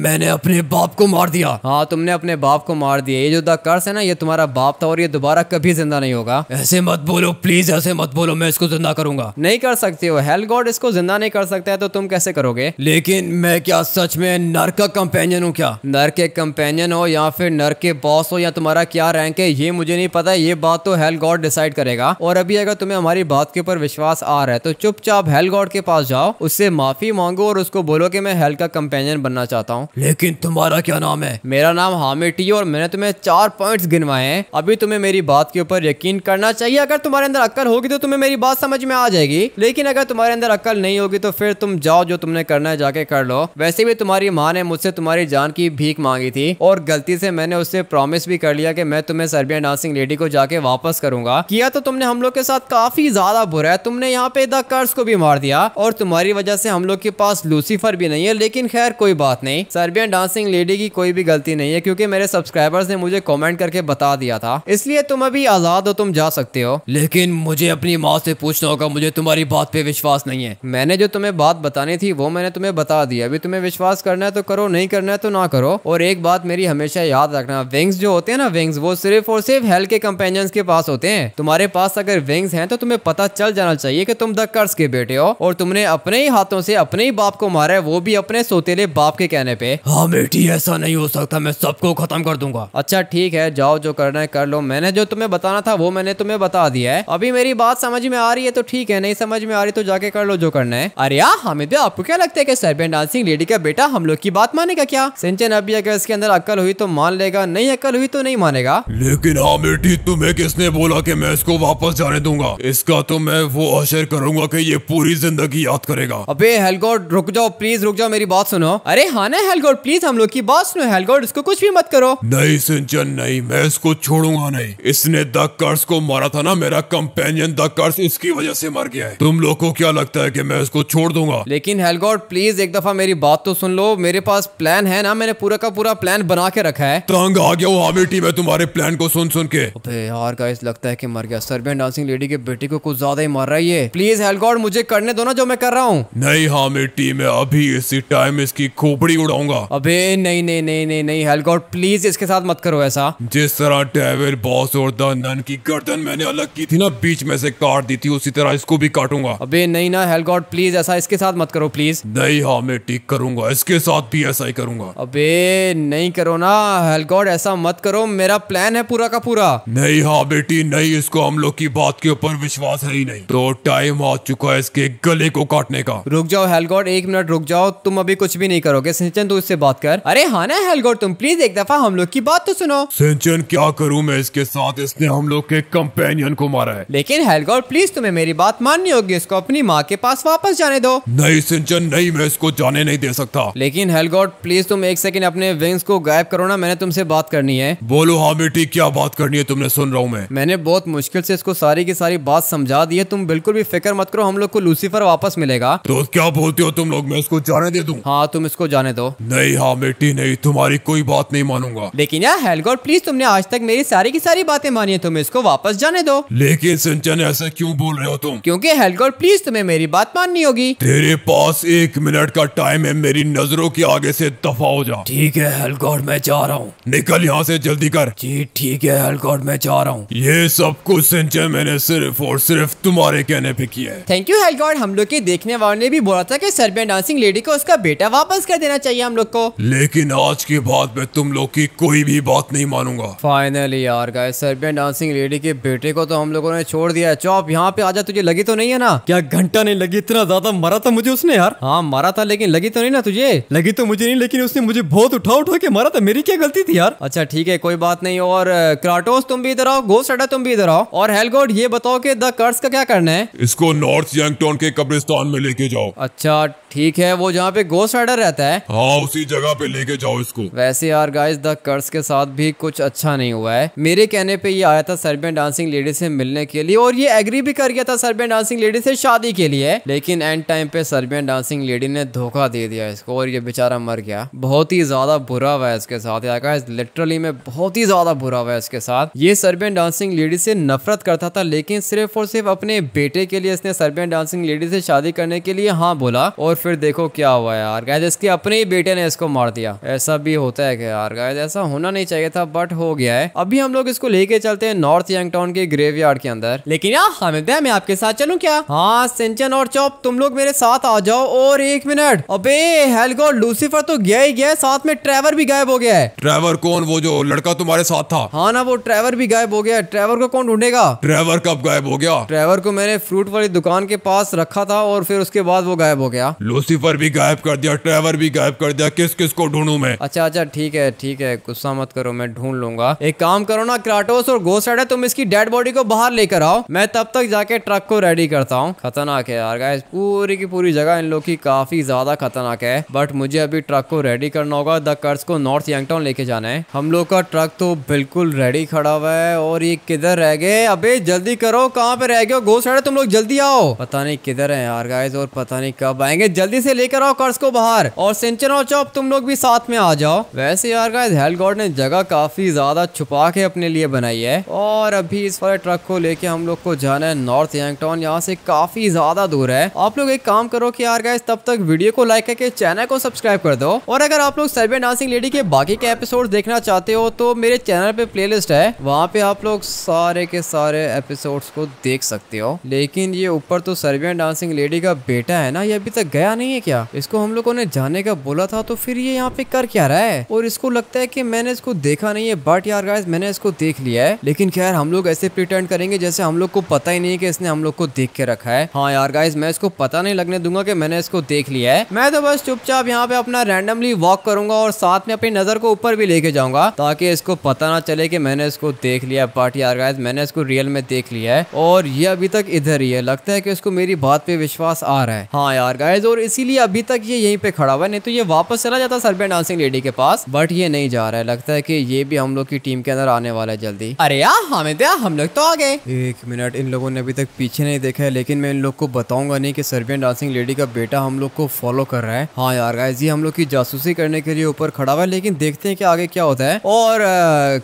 S1: मैंने अपने बाप को मार दिया हाँ तुमने अपने बाप को मार दिया ये जो द कर्ज है ना ये तुम्हारा बाप था और ये दोबारा कभी जिंदा नहीं होगा ऐसे मत बोलो प्लीज ऐसे मत बोलो मैं इसको जिंदा करूंगा नहीं कर सकते हो हेल गॉड इसको जिंदा नहीं कर सकता है तो तुम कैसे करोगे लेकिन मैं क्या सच में नर का कंपेनियन हूँ क्या नर के कंपेनियन हो या फिर नर के बॉस हो या तुम्हारा क्या रैंक है ये मुझे नहीं पता ये बात तो हेल गॉड डिसाइड करेगा और अभी अगर तुम्हें हमारी बात के ऊपर विश्वास आ रहा है तो चुपचाप हेल गॉड के पास जाओ उससे माफी मांगो और उसको बोलो की मैं हेल का कंपेनियन बनना चाहता हूँ लेकिन तुम्हारा क्या नाम है मेरा नाम हामिटी और मैंने तुम्हें चार पॉइंट गिनवाए हैं अभी तुम्हें मेरी बात के ऊपर यकीन करना चाहिए अगर तुम्हारे अंदर अक्कल होगी तो तुम्हें मेरी बात समझ में आ जाएगी लेकिन अगर तुम्हारे अंदर अक्ल नहीं होगी तो फिर तुम जाओ जो तुमने करना है जाके कर लो वैसे भी तुम्हारी माँ ने मुझसे तुम्हारी जान की भीख मांगी थी और गलती से मैंने उससे प्रॉमिस भी कर लिया कि मैं तुम्हें सर्बियन डांसिंग लेडी को जाके वापस करूंगा किया तो तुमने हम लोग के साथ काफी ज्यादा बुरा है तुमने यहाँ पे द कर्ज को भी मार दिया और तुम्हारी वजह से हम लोग के पास लूसीफर भी नहीं है लेकिन खैर कोई बात नहीं सर्बियन डांसिंग लेडी की कोई भी गलती नहीं है क्योंकि मेरे सब्सक्राइबर्स ने मुझे कमेंट करके बता दिया था इसलिए तुम अभी आजाद हो तुम जा सकते हो लेकिन मुझे अपनी माँ से पूछना होगा मुझे तुम्हारी बात पे विश्वास नहीं है मैंने जो तुम्हें बात बतानी थी वो मैंने तुम्हें बता दी अभी तुम्हें विश्वास करना है तो करो नहीं करना है तो ना करो और एक बात मेरी हमेशा याद रखना विंग्स जो होते हैं ना विंग्स वो सिर्फ और सिर्फ हेल के कंपेनियंस के पास होते हैं तुम्हारे पास अगर विंग्स हैं तो तुम्हें पता चल जाना चाहिए कि तुम द कर्ज के बेटे हो और तुमने अपने ही हाथों से अपने ही बाप को मारा है वो भी अपने सोतेले बाप के कहने पे हाँ बेटी ऐसा नहीं हो सकता मैं सबको खत्म कर दूंगा अच्छा ठीक है जाओ जो करना है कर लो मैंने जो तुम्हें बताना था वो मैंने तुम्हें बता दिया है अभी मेरी बात समझ में आ आ रही है तो ठीक है नहीं समझ में आ रही तो जाके कर लो जो करना है अरे यार हमें तो आपको क्या लगता है कि सर्बियन डांसिंग लेडी का बेटा हम लोग की बात मानेगा क्या सिंचन अभी अगर इसके अंदर अक्ल हुई तो मान लेगा नहीं अक्ल हुई तो नहीं मानेगा लेकिन
S2: हामिद जी तुम्हें किसने बोला की मैं इसको वापस जाने दूंगा इसका तो मैं वो अशर करूंगा की ये पूरी जिंदगी याद करेगा
S1: अबे हेलगोड रुक जाओ प्लीज रुक जाओ मेरी बात सुनो अरे हाँ ना हेलगोड प्लीज हम लोग की बात सुनो हेलगोड इसको कुछ भी मत करो
S2: नहीं सिंचन नहीं मैं इसको छोड़ूंगा नहीं इसने द कर्स को मारा था ना मेरा कंपेनियन द कर्स इस उसकी वजह से मर गया है तुम लोग को क्या लगता है कि मैं इसको छोड़ दूंगा
S1: लेकिन हेलगॉड प्लीज एक दफा मेरी बात तो सुन लो मेरे पास प्लान है ना मैंने पूरा का पूरा प्लान बना के रखा है तंग आ गया वो हामिटी में तुम्हारे प्लान को सुन सुन के अबे यार गाइस लगता है कि मर गया सर्बियन डांसिंग लेडी के बेटी को कुछ ज्यादा ही मर रही है प्लीज हेलगॉड मुझे करने दो ना जो मैं कर रहा हूँ
S2: नहीं हामिटी में अभी इसी टाइम इसकी खोपड़ी
S1: उड़ाऊंगा अबे नहीं नहीं नहीं नहीं नहीं हेलगॉड प्लीज इसके साथ मत करो ऐसा
S2: जिस तरह डेविल बॉस और द नन की गर्दन मैंने अलग की थी ना बीच में से काट दी थी थी उसी तरह इसको भी काटूंगा
S1: अबे नहीं ना हेल गॉड प्लीज ऐसा इसके साथ मत करो प्लीज नहीं हाँ मैं ठीक करूंगा इसके साथ भी ऐसा ही करूंगा अबे नहीं करो ना हेल गॉड ऐसा मत करो मेरा प्लान है पूरा का पूरा
S2: नहीं हाँ बेटी नहीं इसको हम लोग की बात के ऊपर विश्वास है ही नहीं तो टाइम आ चुका है इसके
S1: गले को काटने का रुक जाओ हेल गॉड एक मिनट रुक जाओ तुम अभी कुछ भी नहीं करोगे सिंचन तू इससे बात कर अरे हाँ ना हेल गॉड तुम प्लीज एक दफा हम लोग की बात तो सुनो
S2: सिंचन क्या करूँ मैं इसके साथ इसने हम लोग के कंपेनियन को मारा है
S1: लेकिन हेल गॉड प्लीज प्लीज तुम्हें मेरी बात माननी होगी उसको अपनी माँ के पास वापस जाने दो नहीं सिंचन नहीं मैं इसको जाने नहीं दे सकता लेकिन हेलगॉड प्लीज तुम एक सेकंड अपने विंग्स को गायब करो ना मैंने तुमसे बात करनी है बोलो हाँ बेटी क्या बात करनी है तुमने सुन रहा हूँ मैं मैंने बहुत मुश्किल से इसको सारी की सारी बात समझा दी है तुम बिल्कुल भी फिक्र मत करो हम लोग को लूसीफर वापस मिलेगा तो क्या बोलते हो तुम लोग मैं इसको जाने दे दूँ हाँ तुम इसको जाने दो नहीं हाँ बेटी नहीं तुम्हारी कोई बात नहीं मानूंगा लेकिन यार हेलगॉड प्लीज तुमने आज तक मेरी सारी की सारी बातें मानी है तुम इसको वापस जाने दो
S2: लेकिन सिंचन ऐसा क्यों क्यों बोल रहे हो तुम
S1: क्योंकि हेलगोर प्लीज तुम्हें मेरी बात माननी होगी
S2: तेरे पास एक मिनट का टाइम है मेरी नजरों के आगे से दफा हो जा ठीक है हेलगोर मैं जा रहा हूँ निकल यहाँ से जल्दी कर जी ठीक है हेलगोर मैं जा रहा हूँ ये सब कुछ सिंचय मैंने सिर्फ और सिर्फ तुम्हारे कहने पे किया है
S1: थैंक यू हेलगोर हम लोग के देखने वालों ने भी बोला था की सर्बिया डांसिंग लेडी को उसका बेटा वापस कर देना चाहिए हम लोग को
S2: लेकिन आज की बात में तुम लोग की कोई भी बात नहीं मानूंगा
S1: फाइनली यार गाय सर्बियन डांसिंग लेडी के बेटे को तो हम लोगों ने छोड़ दिया चौप यहाँ यहाँ पे आजा तुझे लगी तो नहीं है ना क्या घंटा नहीं लगी इतना ज्यादा मरा था मुझे उसने यार हाँ मरा था लेकिन लगी तो नहीं ना तुझे लगी तो मुझे नहीं लेकिन उसने मुझे बहुत उठा उठा के मरा था मेरी क्या गलती थी यार अच्छा ठीक है कोई बात नहीं और क्राटोस तुम भी इधर आओ घोस्ट अड्डा तुम भी इधर आओ और हेलगोड ये बताओ की द कर्स का क्या करना है इसको नॉर्थ
S2: यंगटोन के कब्रिस्तान में लेके जाओ
S1: अच्छा ठीक है वो जहाँ पे घोस्ट अड्डा रहता है हाँ उसी जगह पे लेके जाओ इसको वैसे यार गाइस द कर्स के साथ भी कुछ अच्छा नहीं हुआ है मेरे कहने पे ये आया था सर्बियन डांसिंग लेडी से मिलने के लिए और ये एग्री भी कर गया था सर्बियन डांसिंग लेडी से शादी के लिए लेकिन एंड टाइम पे सर्बियन डांसिंग लेडी ने धोखा दे दिया इसको और ये बेचारा मर गया बहुत ही ज्यादा बुरा हुआ इसके साथ यार लिटरली में बहुत ही ज्यादा बुरा हुआ इसके साथ ये सर्बियन डांसिंग लेडी से नफरत करता था लेकिन सिर्फ और सिर्फ अपने बेटे के लिए इसने सर्बियन डांसिंग लेडी से शादी करने के लिए हाँ बोला और फिर देखो क्या हुआ यार गाइस इसके अपने ही बेटे ने इसको मार दिया ऐसा भी होता है यार गाइस ऐसा होना नहीं चाहिए था बट हो गया है अभी हम लोग इसको लेके चलते हैं नॉर्थ यंग टाउन के ग्रेव के अंदर लेकिन यार हमें घंटा मैं आपके साथ चलूं क्या हाँ सिंचन और चौप तुम लोग मेरे साथ आ जाओ और एक मिनट अबे हेलगो लूसीफर तो गया ही गया साथ में ट्रेवर भी गायब हो गया है
S2: ट्रेवर कौन वो जो लड़का तुम्हारे साथ था
S1: हाँ ना वो ट्रेवर भी गायब हो गया ट्रेवर को कौन ढूंढेगा
S2: ट्रेवर कब गायब हो गया
S1: ट्रेवर को मैंने फ्रूट वाली दुकान के पास रखा था और फिर उसके बाद वो गायब हो गया लूसीफर भी गायब कर दिया ट्रेवर भी गायब कर दिया किस किस को ढूंढू मैं अच्छा अच्छा ठीक है ठीक है गुस्सा मत करो मैं ढूंढ लूंगा एक काम करो ना क्राटोस और गोसाइड है तुम इसकी डेड बॉडी को बाहर लेकर आओ मैं तब तक जाके ट्रक को रेडी करता हूँ खतरनाक है यार गाइस पूरी की पूरी जगह इन लोग की काफी ज्यादा खतरनाक है बट मुझे अभी ट्रक को रेडी करना होगा द कर्स को नॉर्थ यंगटाउन लेके जाना है हम लोग का ट्रक तो बिल्कुल रेडी खड़ा हुआ है और ये किधर रह गए अबे जल्दी करो कहाँ पे रह गए घोष तुम लोग जल्दी आओ पता नहीं किधर है यार गाइज और पता नहीं कब आएंगे जल्दी से लेकर आओ कर्स को बाहर और सिंचन और चौप तुम लोग भी साथ में आ जाओ वैसे यार गाइज हेल ने जगह काफी ज्यादा छुपा के अपने लिए बनाई है और अभी इस वाले ट्रक को लेके हम लोग को जाना है नॉर्थ यंगटाउन यहाँ से काफी ज्यादा दूर है आप लोग एक काम करो कि यार गाइस तब तक वीडियो को लाइक करके चैनल को सब्सक्राइब कर दो और अगर आप लोग सर्वे डांसिंग लेडी के बाकी के एपिसोड देखना चाहते हो तो मेरे चैनल पे लिस्ट है वहाँ पे आप लोग सारे के सारे एपिसोड को देख सकते हो लेकिन ये ऊपर तो सर्वियन डांसिंग लेडी का बेटा है ना ये अभी तक गया नहीं है क्या इसको हम लोगों ने जाने का बोला था तो फिर ये यहाँ पे कर क्या रहा है और इसको लगता है कि मैंने इसको देखा नहीं है बट यार गाइस मैंने इसको देख लिया है लेकिन खैर हम लोग ऐसे प्रिटेंड करेंगे जैसे हम लोग को पता ही नहीं नहीं कि इसने हम लोग को देख के रखा है हाँ यार गाइज मैं इसको पता नहीं लगने दूंगा कि मैंने इसको देख लिया है मैं तो बस चुपचाप यहाँ पे अपना रैंडमली वॉक करूंगा और साथ में अपनी नजर को ऊपर भी लेके जाऊंगा ताकि इसको पता ना चले कि मैंने इसको देख लिया बट यार गाइज मैंने इसको रियल में देख लिया है और ये अभी तक इधर ही है लगता है की इसको मेरी बात पे विश्वास आ रहा है हाँ यार गाइज और इसीलिए अभी तक ये यही पे खड़ा हुआ नहीं तो ये वापस चला जाता सरबे डांसिंग लेडी के पास बट ये नहीं जा रहा है लगता है की ये भी हम लोग की टीम के अंदर आने वाला है जल्दी अरे यार हमें तो हम लोग तो आ गए एक मिनट इन लोगों मैंने अभी तक पीछे नहीं देखा है लेकिन मैं इन लोग को बताऊंगा नहीं कि सर्बियन डांसिंग लेडी का बेटा हम लोग को फॉलो कर रहा है हाँ यार गाइस ये हम लोग की जासूसी करने के लिए ऊपर खड़ा हुआ है लेकिन देखते हैं कि आगे क्या होता है और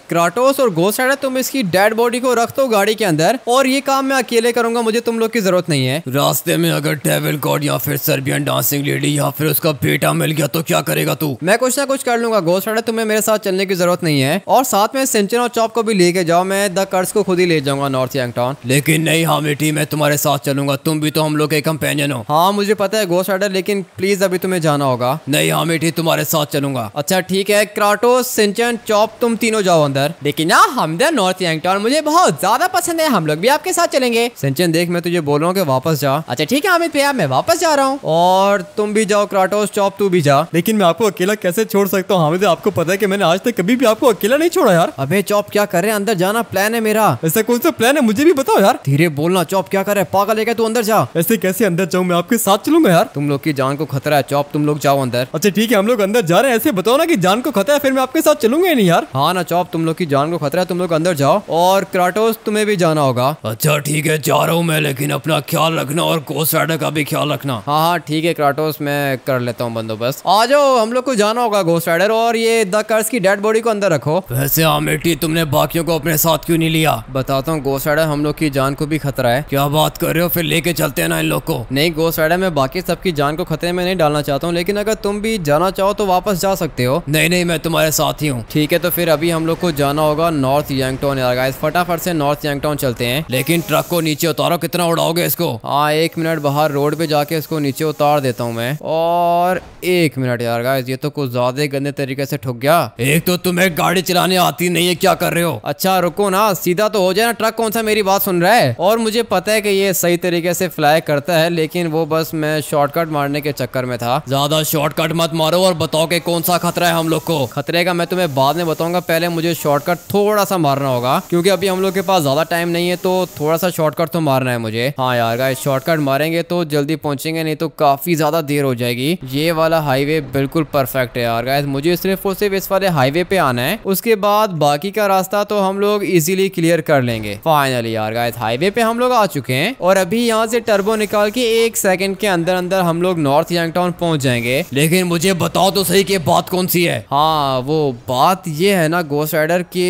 S1: क्राटोस और गोस्ट है तुम इसकी डेड बॉडी को रख दो गाड़ी के अंदर और ये काम मैं अकेले करूंगा मुझे तुम लोग की जरूरत नहीं है रास्ते में अगर टेबल गॉड या फिर सर्बियन डांसिंग लेडी या फिर उसका बेटा मिल गया तो क्या करेगा तू मैं कुछ ना कुछ कर लूंगा गोस्ट है तुम्हें मेरे साथ चलने की जरूरत नहीं है और साथ में सिंचन और चौप को भी लेके जाओ मैं द कर्स को खुद ही ले जाऊंगा नॉर्थ यंगटाउन लेकिन नहीं नहीं हाँ बेटी मैं तुम्हारे साथ चलूंगा तुम भी तो हम लोग के कंपेनियन हो हाँ मुझे पता है गोस्ट राइडर लेकिन प्लीज अभी तुम्हें जाना होगा नहीं हाँ बेटी तुम्हारे साथ चलूंगा अच्छा ठीक है क्राटो सिंचन चौप तुम तीनों जाओ अंदर लेकिन ना हम नॉर्थ यंगटाउन मुझे बहुत ज्यादा पसंद है हम लोग भी आपके साथ चलेंगे सिंचन देख मैं तुझे बोल रहा हूँ की वापस जा अच्छा ठीक है अमित भैया मैं वापस जा रहा हूँ और तुम भी जाओ क्राटोस चौप तू भी जा लेकिन मैं आपको अकेला कैसे छोड़ सकता हूँ हमें आपको पता है की मैंने आज तक कभी भी आपको अकेला नहीं छोड़ा यार अबे चौप क्या कर रहे हैं अंदर जाना प्लान है मेरा ऐसा कौन सा प्लान है मुझे भी बताओ यार धीरे बोलना चौप क्या कर रहा पागल है क्या तू अंदर जा ऐसे कैसे अंदर जाऊँ मैं आपके साथ चलूंगा यार तुम लोग की जान को खतरा है चौप तुम लोग जाओ अंदर अच्छा ठीक है हम लोग अंदर जा रहे हैं ऐसे बताओ ना की जान को खतरा है फिर मैं आपके साथ चलूंगा नहीं यार हाँ ना चौप तुम लोग की जान को खतरा है तुम लोग अंदर जाओ और क्राटोस तुम्हें भी जाना होगा अच्छा ठीक है जा रहा हूँ मैं लेकिन अपना ख्याल रखना और गोस्ट राइडर का भी ख्याल रखना हाँ हाँ ठीक है क्राटोस मैं कर लेता हूँ बंदोबस्त आ जाओ हम लोग को जाना होगा घोस्ट राइडर और ये द कर्स की डेड बॉडी को अंदर रखो वैसे आमिटी तुमने बाकियों को अपने साथ क्यों नहीं लिया बताता हूँ घोस्ट राइडर हम लोग की जान को भी खतरा है क्या बात कर रहे हो फिर लेके चलते हैं ना इन लोग को नहीं गोस्ट राइडर मैं बाकी सबकी जान को खतरे में नहीं डालना चाहता हूँ लेकिन अगर तुम भी जाना चाहो तो वापस जा सकते हो नहीं नहीं मैं तुम्हारे साथ ही हूँ ठीक है तो फिर अभी हम लोग को जाना होगा नॉर्थ यंगटाउन यार फटाफट से नॉर्थ यंगटाउन चलते हैं लेकिन ट्रक को नीचे उतारो कितना उड़ाओगे इसको हाँ एक मिनट बाहर रोड पे जाके इसको नीचे उतार देता हूँ मैं और एक मिनट यार गाइस ये तो कुछ ज्यादा गंदे तरीके से ठुक गया एक तो तुम्हें गाड़ी चलाने आती नहीं है क्या कर रहे हो अच्छा रुको ना सीधा तो हो जाए ना ट्रक कौन सा मेरी बात सुन रहा है और और मुझे पता है कि ये सही तरीके से फ्लाई करता है लेकिन वो बस मैं शॉर्टकट मारने के चक्कर में था ज्यादा शॉर्टकट मत मारो और बताओ कि कौन सा खतरा है हम लोग को खतरे का मैं तुम्हें बाद में बताऊंगा पहले मुझे शॉर्टकट थोड़ा सा मारना होगा क्योंकि अभी हम लोग के पास ज्यादा टाइम नहीं है तो थोड़ा सा शॉर्टकट तो मारना है मुझे हाँ यार शॉर्टकट मारेंगे तो जल्दी पहुंचेंगे नहीं तो काफी ज्यादा देर हो जाएगी ये वाला हाईवे बिल्कुल परफेक्ट है यार मुझे सिर्फ और सिर्फ इस वाले हाईवे पे आना है उसके बाद बाकी का रास्ता तो हम लोग इजिली क्लियर कर लेंगे फाइनली यार हाईवे पे हम लोग आ चुके हैं और अभी यहाँ से टर्बो निकाल के एक सेकंड के अंदर अंदर हम लोग नॉर्थ यंग टाउन पहुंच जाएंगे लेकिन मुझे बताओ तो सही की बात कौन सी है हाँ वो बात ये है ना गोस्ट राइडर के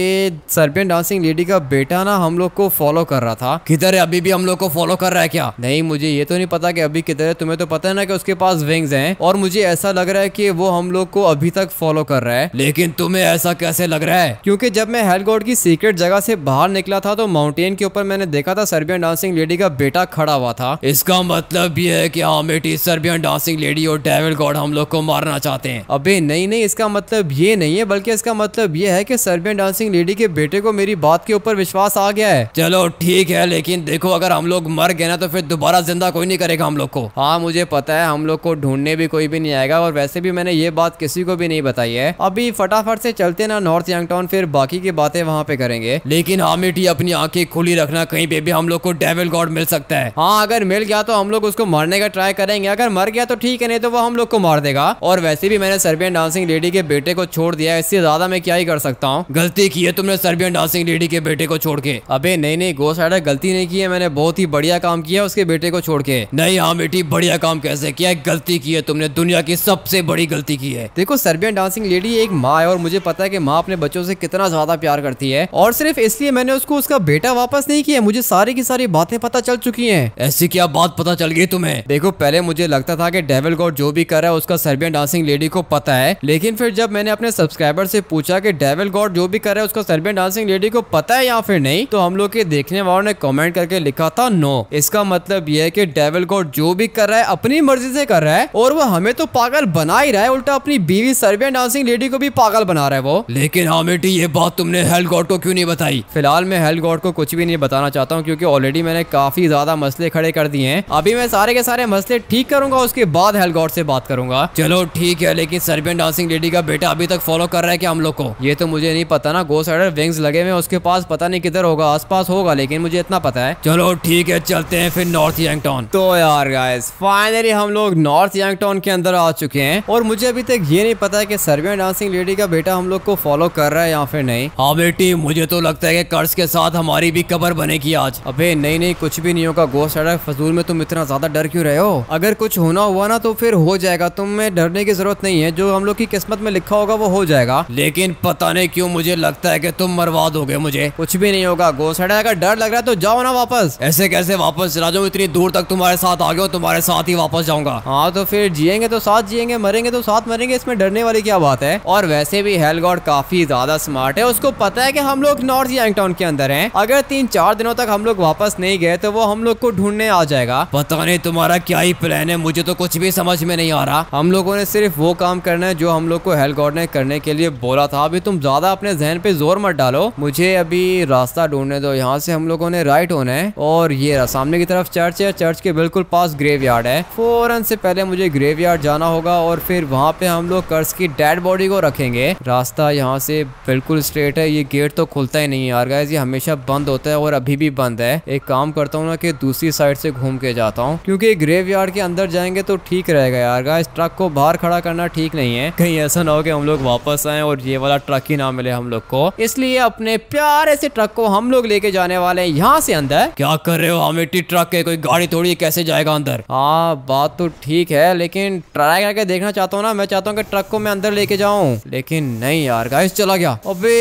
S1: सर्बियन डांसिंग लेडी का बेटा ना हम लोग को फॉलो कर रहा था किधर है अभी भी हम लोग को फॉलो कर रहा है क्या नहीं मुझे ये तो नहीं पता की अभी किधर है तुम्हें तो पता है ना कि उसके पास विंग्स है और मुझे ऐसा लग रहा है की वो हम लोग को अभी तक फॉलो कर रहा है लेकिन तुम्हें ऐसा कैसे लग रहा है क्यूँकी जब मैं हेलगोड की सीक्रेट जगह से बाहर निकला था तो माउंटेन के ऊपर मैंने देखा था सर्बियन डांसिंग लेडी का बेटा खड़ा हुआ था इसका मतलब ये है कि हामिटी सर्बियन डांसिंग लेडी और डेविल गॉड हम लोग को मारना चाहते हैं अबे नहीं नहीं इसका मतलब ये नहीं है बल्कि इसका मतलब ये है कि सर्बियन डांसिंग लेडी के बेटे को मेरी बात के ऊपर विश्वास आ गया है चलो ठीक है लेकिन देखो अगर हम लोग मर गए ना तो फिर दोबारा जिंदा कोई नहीं करेगा हम लोग को हाँ मुझे पता है हम लोग को ढूंढने भी कोई भी नहीं आएगा और वैसे भी मैंने ये बात किसी को भी नहीं बताई है अभी फटाफट से चलते ना नॉर्थ यंगटाउन फिर बाकी की बातें वहाँ पे करेंगे लेकिन हामिटी अपनी आंखें खुली रखना कहीं पे भी हम लोग को डेविल गॉड मिल सकता है हाँ अगर मिल गया तो हम लोग उसको मारने का ट्राई करेंगे अगर मर गया तो ठीक है नहीं तो वो हम लोग को मार देगा और वैसे भी मैंने सर्बियन डांसिंग लेडी के बेटे को छोड़ दिया इससे ज्यादा मैं क्या ही कर सकता हूँ गलती की है तुमने सर्बियन डांसिंग लेडी के बेटे को छोड़ के अबे नहीं नहीं गोस राइडर गलती नहीं की है मैंने बहुत ही बढ़िया काम किया उसके बेटे को छोड़ के नहीं हाँ बेटी बढ़िया काम कैसे किया गलती की है तुमने दुनिया की सबसे बड़ी गलती की है देखो सर्बियन डांसिंग लेडी एक माँ है और मुझे पता है की माँ अपने बच्चों से कितना ज्यादा प्यार करती है और सिर्फ इसलिए मैंने उसको उसका बेटा वापस नहीं किया मुझे सारी सारी की सारी बातें पता चल चुकी हैं ऐसी क्या बात पता चल गई तुम्हें देखो पहले मुझे लगता था कि डेविल गॉड जो भी कर रहा है उसका सर्बियन डांसिंग लेडी को पता है लेकिन फिर जब मैंने अपने सब्सक्राइबर से पूछा कि डेविल गॉड जो भी कर रहा है उसका सर्बियन डांसिंग लेडी को पता है या फिर नहीं तो हम लोग के देखने वालों ने कॉमेंट करके लिखा था नो इसका मतलब यह है डेविल गॉड जो भी कर रहा है अपनी मर्जी से कर रहा है और वो हमें तो पागल बना ही रहा है उल्टा अपनी बीवी सर्बियन डांसिंग लेडी को भी पागल बना रहा है वो लेकिन हाँ बेटी ये बात तुमने हेल गॉड को क्यों नहीं बताई फिलहाल मैं हेल गॉड को कुछ भी नहीं बताना चाहता हूँ क्योंकि क्योंकि ऑलरेडी मैंने काफी ज्यादा मसले खड़े कर दिए हैं अभी मैं सारे के सारे मसले ठीक करूंगा उसके बाद हेलगॉड से बात करूंगा चलो ठीक है लेकिन सर्बियन डांसिंग लेडी का बेटा अभी तक फॉलो कर रहा है क्या हम लोग को ये तो मुझे नहीं पता ना गोस्ट राइडर विंग्स लगे हुए उसके पास पता नहीं किधर होगा आसपास होगा लेकिन मुझे इतना पता है चलो ठीक है चलते हैं फिर नॉर्थ यंगटॉन तो यार गाइस फाइनली हम लोग नॉर्थ यंगटॉन के अंदर आ चुके हैं और मुझे अभी तक ये नहीं पता है कि सर्बियन डांसिंग लेडी का बेटा हम लोग को फॉलो कर रहा है या फिर नहीं हाँ बेटी मुझे तो लगता है कि कर्ज के साथ हमारी भी कबर बनेगी आज अबे नहीं नहीं कुछ भी नहीं होगा गोश्त अड़ा फजूल में तुम इतना ज्यादा डर क्यों रहे हो अगर कुछ होना हुआ ना तो फिर हो जाएगा तुम्हें डरने की जरूरत नहीं है जो हम लोग की किस्मत में लिखा होगा वो हो जाएगा लेकिन पता नहीं क्यों मुझे लगता है कि तुम मरवा दोगे मुझे कुछ भी नहीं होगा गोसड़ा अगर डर लग रहा है तो जाओ ना वापस ऐसे कैसे वापस चला जाओ इतनी दूर तक तुम्हारे साथ आ गए तुम्हारे साथ ही वापस जाऊंगा हाँ तो फिर जियेंगे तो साथ जियेंगे मरेंगे तो साथ मरेंगे इसमें डरने वाली क्या बात है और वैसे भी हेल काफी ज्यादा स्मार्ट है उसको पता है की हम लोग नॉर्थ यंग टाउन के अंदर है अगर तीन चार दिनों तक हम लोग वापस नहीं गए तो वो हम लोग को ढूंढने आ जाएगा पता नहीं तुम्हारा क्या ही प्लान है मुझे तो कुछ भी समझ में नहीं आ रहा हम लोगों ने सिर्फ वो काम करना है जो हम लोग को हेलीकॉप्टर ने करने के लिए बोला था अभी तुम ज्यादा अपने जहन पे जोर मत डालो मुझे अभी रास्ता ढूंढने दो यहाँ से हम लोगों ने राइट होना है और ये सामने की तरफ चर्च है चर्च के बिल्कुल पास ग्रेव यार्ड है फौरन से पहले मुझे ग्रेव यार्ड जाना होगा और फिर वहाँ पे हम लोग कर्स की डेड बॉडी को रखेंगे रास्ता यहाँ से बिल्कुल स्ट्रेट है ये गेट तो खुलता ही नहीं यार गाइस ये हमेशा बंद होता है और अभी भी बंद है है एक काम करता हूँ ना कि दूसरी साइड से घूम के जाता हूँ क्योंकि ग्रेव यार्ड के अंदर जाएंगे तो ठीक रहेगा यार इस ट्रक को बाहर खड़ा करना ठीक नहीं है कहीं ऐसा ना हो कि हम लोग वापस आए और ये वाला ट्रक ही ना मिले हम लोग को इसलिए अपने प्यारे से ट्रक को हम लोग लेके जाने वाले हैं यहाँ से अंदर क्या कर रहे हो हम इटी ट्रक है कोई गाड़ी थोड़ी कैसे जाएगा अंदर हाँ बात तो ठीक है लेकिन ट्राई करके देखना चाहता हूँ ना मैं चाहता हूँ ट्रक को मैं अंदर लेके जाऊँ लेकिन नहीं यार गाइस चला गया अबे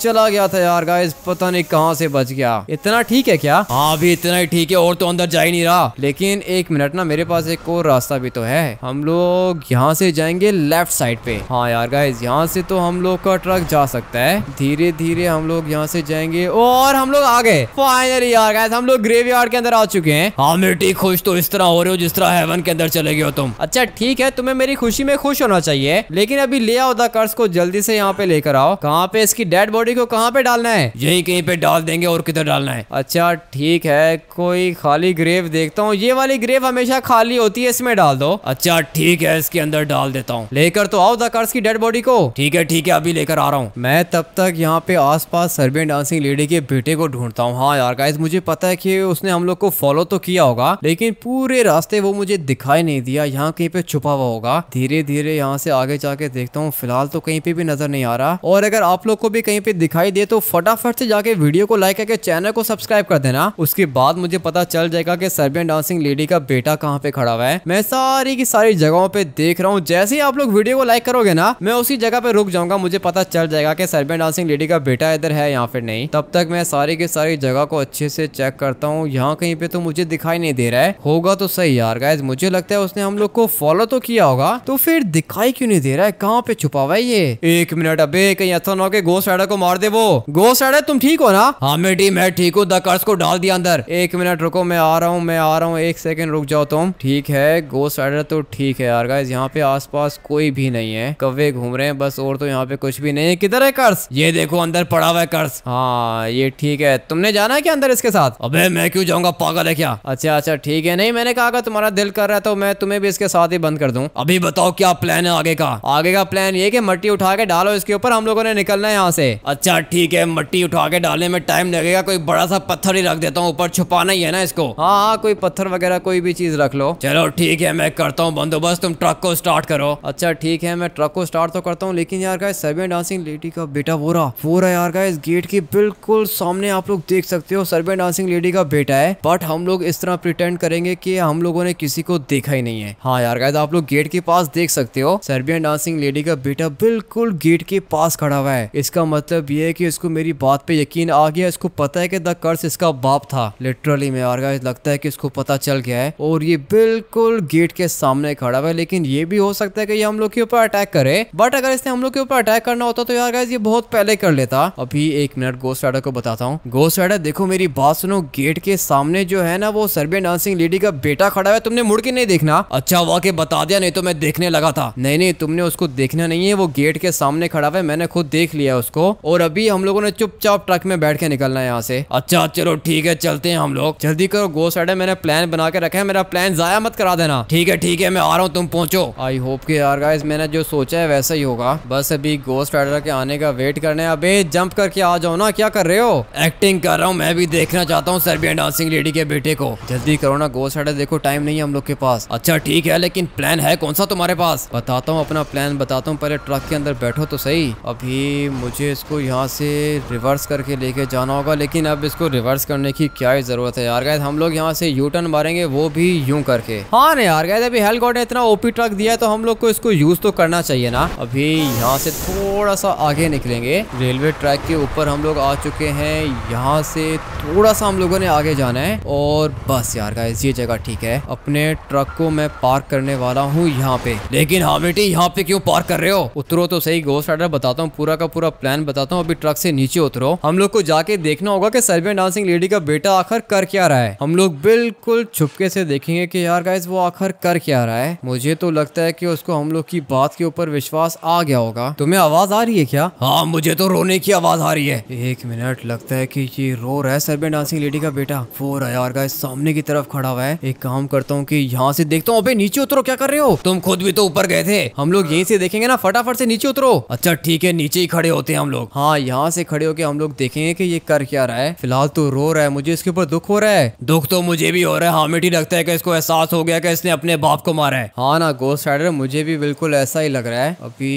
S1: चला गया था यार गाइस पता नहीं कहाँ से बच गया इतना ठीक है क्या हाँ अभी इतना ही ठीक है और तो अंदर जा ही नहीं रहा लेकिन एक मिनट ना मेरे पास एक और रास्ता भी तो है हम लोग यहाँ से जाएंगे लेफ्ट साइड पे हाँ यार गाइज यहाँ से तो हम लोग का ट्रक जा सकता है धीरे धीरे हम लोग यहाँ से जाएंगे और हम लोग आ गए फाइनली यार गाइज हम लोग ग्रेव यार्ड के अंदर आ चुके हैं हाँ मिट्टी खुश तो इस तरह हो रहे हो जिस तरह हेवन के अंदर चले गए हो तुम अच्छा ठीक है तुम्हें मेरी खुशी में खुश होना चाहिए लेकिन अभी ले आओ द को जल्दी से यहाँ पे लेकर आओ कहाँ पे इसकी डेड बॉडी को कहाँ पे डालना है यही कहीं पे डाल देंगे और किधर डालना है अच्छा ठीक है कोई खाली ग्रेव देखता हूँ ये वाली ग्रेव हमेशा खाली होती है इसमें डाल दो अच्छा ठीक है इसके अंदर डाल देता हूँ लेकर तो आओ दर्स की डेड बॉडी को ठीक है ठीक है अभी लेकर आ रहा हूँ मैं तब तक यहाँ पे आस पास डांसिंग लेडी के बेटे को ढूंढता हूँ हाँ यार गाइज मुझे पता है की उसने हम लोग को फॉलो तो किया होगा लेकिन पूरे रास्ते वो मुझे दिखाई नहीं दिया यहाँ कहीं पे छुपा हुआ होगा धीरे धीरे यहाँ से आगे जाके देखता हूँ फिलहाल तो कहीं पे भी नजर नहीं आ रहा और अगर आप लोग को भी कहीं पे दिखाई दे तो फटाफट से जाके वीडियो को लाइक करके चैनल को सब्सक्राइब कर देना उसके बाद मुझे पता चल जाएगा कि सर्बियन डांसिंग लेडी का बेटा कहाँ पे खड़ा हुआ है मैं सारी की सारी जगहों पे देख रहा हूँ जैसे ही आप लोग वीडियो को लाइक करोगे ना मैं उसी जगह पे रुक जाऊंगा मुझे पता चल जाएगा कि सर्बियन डांसिंग लेडी का बेटा इधर है या फिर नहीं तब तक मैं सारी की सारी जगह को अच्छे से चेक करता हूँ यहाँ कहीं पे तो मुझे दिखाई नहीं दे रहा है होगा तो सही यार गाइज मुझे लगता है उसने हम लोग को फॉलो तो किया होगा तो फिर दिखाई क्यों नहीं दे रहा है कहाँ पे छुपा हुआ ये एक मिनट अबे कहीं ऐसा ना हो कि गोस्ट राइडर को मार दे वो गोस्ट राइडर तुम ठीक हो ना हाँ मेडी मैं ठीक हूँ द कर्स को डाल दिया अंदर एक मिनट रुको मैं आ रहा हूँ मैं आ रहा हूँ एक सेकंड रुक जाओ तुम ठीक है गोस्ट राइडर तो ठीक है यार गाइज यहाँ पे आसपास कोई भी नहीं है कवे घूम रहे हैं बस और तो यहाँ पे कुछ भी नहीं है किधर है कर्स ये देखो अंदर पड़ा हुआ है कर्स हाँ ये ठीक है तुमने जाना है क्या अंदर इसके साथ अब मैं क्यों जाऊंगा पागल है क्या अच्छा अच्छा ठीक है नहीं मैंने कहा तुम्हारा दिल कर रहा है तो मैं तुम्हें भी इसके साथ ही बंद कर दू अभी बताओ क्या प्लान है आगे का आगे का प्लान ये की मट्टी उठा के डालो इसके ऊपर हम लोगों ने निकलना है यहाँ से अच्छा ठीक है मट्टी उठा के डालने में टाइम लगेगा कोई बड़ा सा पत्थर पत्थर ही रख देता हूँ ऊपर छुपाना ही है ना इसको हाँ हाँ कोई पत्थर वगैरह कोई भी चीज रख लो चलो ठीक है मैं करता हूँ बंदोबस्त तुम ट्रक को स्टार्ट करो अच्छा ठीक है मैं ट्रक को स्टार्ट तो करता हूँ लेकिन यार गाइस सर्बियन डांसिंग लेडी का बेटा वो रहा वो रहा यार गाइस गेट के बिल्कुल सामने आप लोग देख सकते हो सर्बियन डांसिंग लेडी का बेटा है बट हम लोग इस तरह प्रिटेंड करेंगे की हम लोगों ने किसी को देखा ही नहीं है हाँ यार गाय आप लोग गेट के पास देख सकते हो सर्बियन डांसिंग लेडी का बेटा बिल्कुल गेट के पास खड़ा हुआ है इसका मतलब ये है कि इसको मेरी बात पे यकीन आ गया इसको पता है कि द कर्स इसका बाप था लिटरली में और लगता है कि इसको पता चल गया है और ये बिल्कुल गेट के सामने खड़ा हुआ है लेकिन ये भी हो सकता है कि ये हम लोग के ऊपर अटैक करे बट अगर इसने हम लोग के ऊपर अटैक करना होता तो यार ये बहुत पहले कर लेता अभी एक मिनट गोस्ट राइडर को बताता हूँ गोस्ट राइडर देखो मेरी बात सुनो गेट के सामने जो है ना वो सर्बियन डांसिंग लेडी का बेटा खड़ा हुआ है तुमने मुड़ के नहीं देखना अच्छा हुआ के बता दिया नहीं तो मैं देखने लगा था नहीं नहीं तुमने उसको देखना नहीं है वो गेट के सामने खड़ा हुआ है मैंने खुद देख लिया उसको और अभी हम लोगों ने चुपचाप ट्रक में बैठ के निकलना है यहाँ से अच्छा चलो चलो ठीक है चलते हैं हम लोग जल्दी करो गो साइड है मैंने प्लान बना के रखा है मेरा प्लान जाया मत करा देना ठीक है ठीक है मैं आ रहा हूँ तुम पहुंचो आई होप के यार गाइस मैंने जो सोचा है वैसा ही होगा बस अभी गोस्ट राइडर के आने का वेट करने अभी जंप करके आ जाओ ना क्या कर रहे हो एक्टिंग कर रहा हूँ मैं भी देखना चाहता हूँ सर्बियन डांसिंग लेडी के बेटे को जल्दी करो ना गोस्ट राइडर देखो टाइम नहीं है हम लोग के पास अच्छा ठीक है लेकिन प्लान है कौन सा तुम्हारे पास बताता हूँ अपना प्लान बताता हूँ पहले ट्रक के अंदर बैठो तो सही अभी मुझे इसको यहाँ से रिवर्स करके लेके जाना होगा लेकिन अब इसको रिवर्स रिवर्स करने की क्या ही ज़रूरत है यार गैस हम लोग यहाँ से यू टर्न मारेंगे वो भी यूं करके हाँ ना यार गैस अभी हेलकॉट ने इतना ओपी ट्रक दिया है तो हम लोग को इसको यूज तो करना चाहिए ना अभी यहाँ से थोड़ा सा आगे निकलेंगे रेलवे ट्रैक के ऊपर हम लोग आ चुके हैं यहाँ से थोड़ा सा हम लोगों ने आगे जाना है और बस यार गाय ये जगह ठीक है अपने ट्रक को मैं पार्क करने वाला हूँ यहाँ पे लेकिन हाँ बेटी यहाँ पे क्यों पार्क कर रहे हो उतरो तो सही गोस्ट राइडर बताता हूँ पूरा का पूरा प्लान बताता हूँ अभी ट्रक से नीचे उतरो हम लोग को जाके देखना होगा की सर्वे डांसिंग लेडी का बेटा आखिर कर क्या रहा है हम लोग बिल्कुल छुपके से देखेंगे कि यार गाइज वो आखिर कर क्या रहा है मुझे तो लगता है कि उसको हम लोग की बात के ऊपर विश्वास आ गया होगा तुम्हें आवाज आ रही है क्या हाँ मुझे तो रोने की आवाज आ रही है एक मिनट लगता है की ये रो रहा है सरबे डांसिंग लेडी का बेटा वो रहा यार गाइज सामने की तरफ खड़ा हुआ है एक काम करता हूँ की यहाँ से देखता हूँ अभी नीचे उतरो क्या कर रहे हो तुम खुद भी तो ऊपर गए थे हम लोग यही से देखेंगे ना फटाफट से नीचे उतरो अच्छा ठीक है नीचे ही खड़े होते हैं हम लोग हाँ यहाँ से खड़े होके हम लोग देखेंगे कि ये कर क्या रहा है फिलहाल तो रो रो रहा है मुझे इसके ऊपर दुख हो रहा है दुख तो मुझे भी हो रहा है हामिट ही लगता है कि इसको एहसास हो गया कि इसने अपने बाप को मारा है हाँ ना गोस्ट राइडर मुझे भी बिल्कुल ऐसा ही लग रहा है अभी